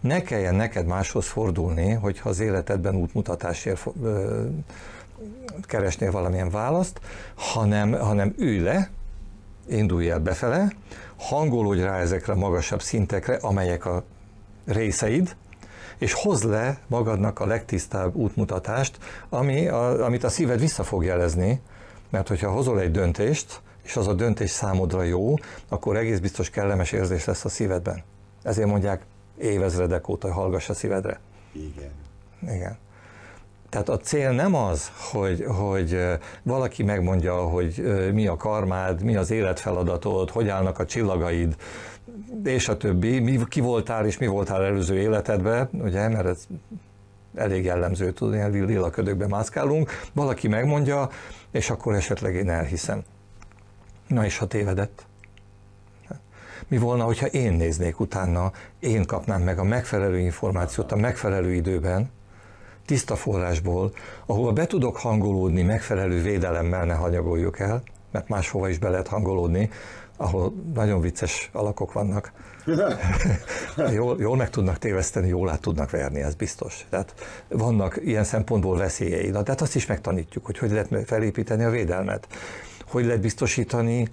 ne kelljen neked máshoz fordulni, hogyha az életedben útmutatásért keresnél valamilyen választ, hanem, hanem ülj le, indulj el befele, hangolódj rá ezekre a magasabb szintekre, amelyek a részeid, és hozd le magadnak a legtisztább útmutatást, ami a, amit a szíved vissza fog jelezni, mert hogyha hozol egy döntést, és az a döntés számodra jó, akkor egész biztos kellemes érzés lesz a szívedben. Ezért mondják, évezredek óta hallgass a szívedre. Igen. Igen. Tehát a cél nem az, hogy, hogy valaki megmondja, hogy mi a karmád, mi az életfeladatod, hogy állnak a csillagaid, és a többi, mi, ki voltál és mi voltál előző életedben, ugye, mert ez elég jellemző, tudod, ilyen lila ködökbe mászkálunk, valaki megmondja, és akkor esetleg én elhiszem. Na és ha tévedett? Mi volna, hogyha én néznék utána, én kapnám meg a megfelelő információt a megfelelő időben, tiszta forrásból, ahova be tudok hangolódni, megfelelő védelemmel ne hanyagoljuk el, mert máshova is be lehet hangolódni, ahol nagyon vicces alakok vannak. jól, jól meg tudnak téveszteni, jól át tudnak verni, ez biztos. Tehát vannak ilyen szempontból veszélyei, de hát azt is megtanítjuk, hogy hogy lehet felépíteni a védelmet hogy lehet biztosítani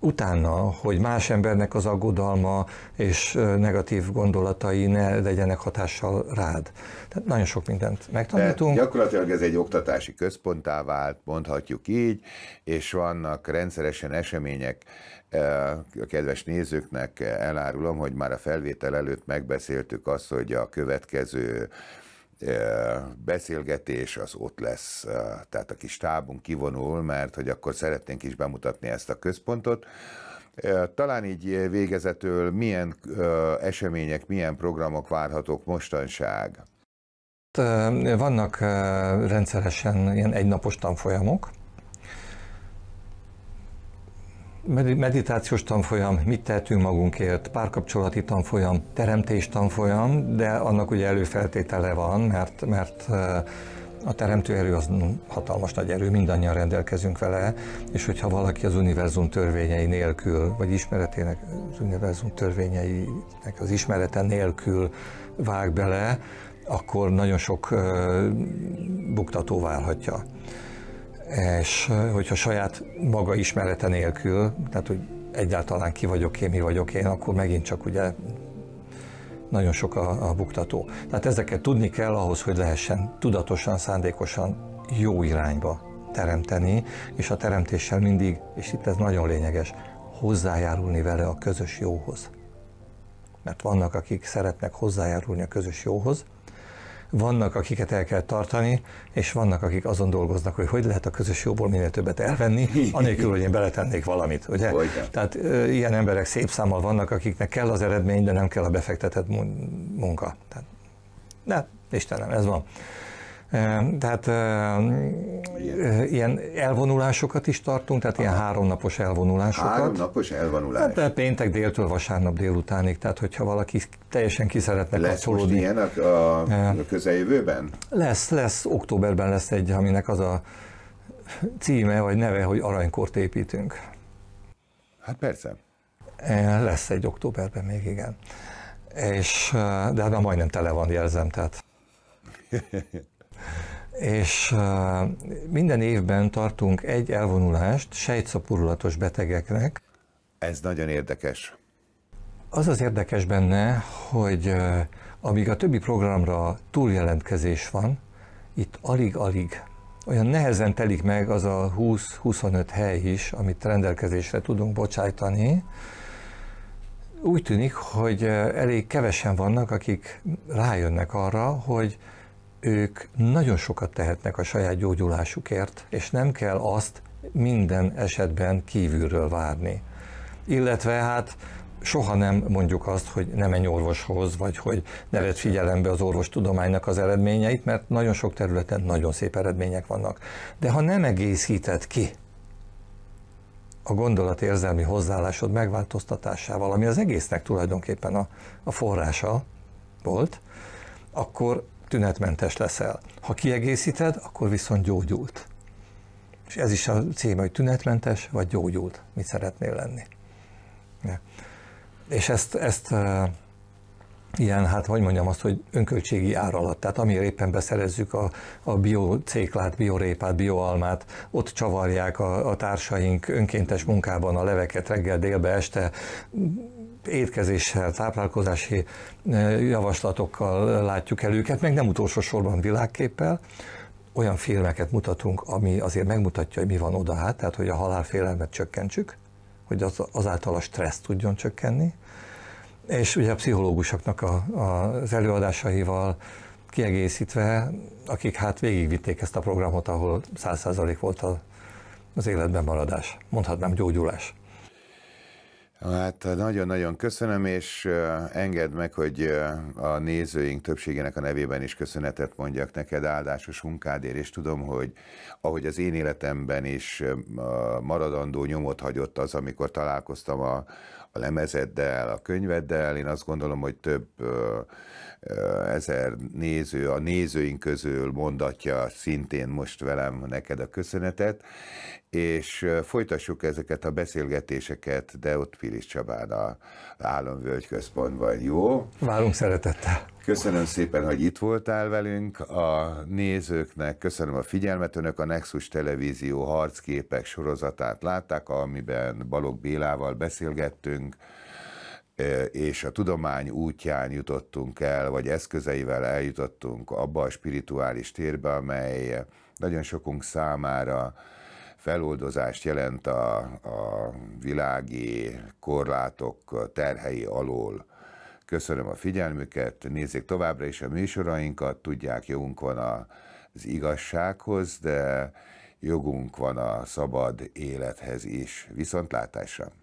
utána, hogy más embernek az aggodalma és negatív gondolatai ne legyenek hatással rád. Tehát nagyon sok mindent megtanultunk. De gyakorlatilag ez egy oktatási központtá vált, mondhatjuk így, és vannak rendszeresen események, a kedves nézőknek elárulom, hogy már a felvétel előtt megbeszéltük azt, hogy a következő beszélgetés az ott lesz, tehát a kis tábunk kivonul, mert hogy akkor szeretnénk is bemutatni ezt a központot. Talán így végezetől milyen események, milyen programok várhatók mostanság? Vannak rendszeresen ilyen egynapos tanfolyamok, Meditációs tanfolyam, mit tehetünk magunkért, párkapcsolati tanfolyam, teremtés tanfolyam, de annak ugye előfeltétele van, mert, mert a teremtő erő az hatalmas nagy erő, mindannyian rendelkezünk vele, és hogyha valaki az univerzum törvényei nélkül, vagy ismeretének, az univerzum törvényeinek az ismerete nélkül vág bele, akkor nagyon sok buktató várhatja és hogyha saját maga ismerete nélkül, tehát hogy egyáltalán ki vagyok én, mi vagyok én, akkor megint csak ugye nagyon sok a, a buktató. Tehát ezeket tudni kell ahhoz, hogy lehessen tudatosan, szándékosan jó irányba teremteni, és a teremtéssel mindig, és itt ez nagyon lényeges, hozzájárulni vele a közös jóhoz. Mert vannak, akik szeretnek hozzájárulni a közös jóhoz, vannak, akiket el kell tartani, és vannak, akik azon dolgoznak, hogy hogy lehet a közös jóból minél többet elvenni, anélkül, hogy én beletennék valamit. Ugye? Olyan. Tehát ilyen emberek szép számmal vannak, akiknek kell az eredmény, de nem kell a befektetett munka. Tehát, ne, Istenem, ez van. Tehát ilyen elvonulásokat is tartunk, tehát ilyen háromnapos elvonulásokat. Háromnapos elvonulás. Hát, hát péntek déltől vasárnap délutánig, tehát hogyha valaki teljesen ki szeretne lesz kapcsolódni. Lesz most ilyen a, a közeljövőben? Lesz, lesz. Októberben lesz egy, aminek az a címe vagy neve, hogy aranykort építünk. Hát persze. Lesz egy októberben még, igen. És, de hát már majdnem tele van, jelzem, tehát. és minden évben tartunk egy elvonulást sejtszaporulatos betegeknek. Ez nagyon érdekes. Az az érdekes benne, hogy amíg a többi programra túljelentkezés van, itt alig-alig, olyan nehezen telik meg az a 20-25 hely is, amit rendelkezésre tudunk bocsájtani. Úgy tűnik, hogy elég kevesen vannak, akik rájönnek arra, hogy ők nagyon sokat tehetnek a saját gyógyulásukért, és nem kell azt minden esetben kívülről várni. Illetve hát soha nem mondjuk azt, hogy ne menj orvoshoz, vagy hogy ne vedd figyelembe az orvostudománynak az eredményeit, mert nagyon sok területen nagyon szép eredmények vannak. De ha nem egészíted ki a gondolatérzelmi hozzáállásod megváltoztatásával, ami az egésznek tulajdonképpen a, a forrása volt, akkor tünetmentes leszel. Ha kiegészíted, akkor viszont gyógyult. És ez is a cím, hogy tünetmentes vagy gyógyult, mit szeretnél lenni. Ja. És ezt, ezt e, ilyen, hát hogy mondjam azt, hogy önköltségi ár alatt, tehát amiért éppen beszerezzük a, a biocéklát, biorépát, bioalmát, ott csavarják a, a társaink önkéntes munkában a leveket reggel, délbe, este, étkezéssel, táplálkozási eh, javaslatokkal látjuk el őket, meg nem utolsó sorban világképpel, olyan filmeket mutatunk, ami azért megmutatja, hogy mi van oda hát, tehát hogy a halálfélelmet csökkentsük, hogy az, azáltal a stressz tudjon csökkenni, és ugye a pszichológusoknak a, a, az előadásaival kiegészítve, akik hát végigvitték ezt a programot, ahol 100% volt a, az életben maradás, mondhatnám gyógyulás. Hát nagyon-nagyon köszönöm, és engedd meg, hogy a nézőink többségének a nevében is köszönetet mondjak neked áldásos munkádért, és tudom, hogy ahogy az én életemben is maradandó nyomot hagyott az, amikor találkoztam a, a lemezeddel, a könyveddel, én azt gondolom, hogy több ezer néző, a nézőink közül mondatja szintén most velem neked a köszönetet, és folytassuk ezeket a beszélgetéseket de ott Pilis Csabán a Államvölgy Központban, jó? Várunk szeretettel. Köszönöm szépen, hogy itt voltál velünk, a nézőknek köszönöm a figyelmet, önök a Nexus Televízió harcképek sorozatát látták, amiben Balog Bélával beszélgettünk, és a tudomány útján jutottunk el, vagy eszközeivel eljutottunk abba a spirituális térbe, amely nagyon sokunk számára feloldozást jelent a, a világi korlátok terhei alól. Köszönöm a figyelmüket, nézzék továbbra is a műsorainkat, tudják, jogunk van az igazsághoz, de jogunk van a szabad élethez is. Viszontlátásra!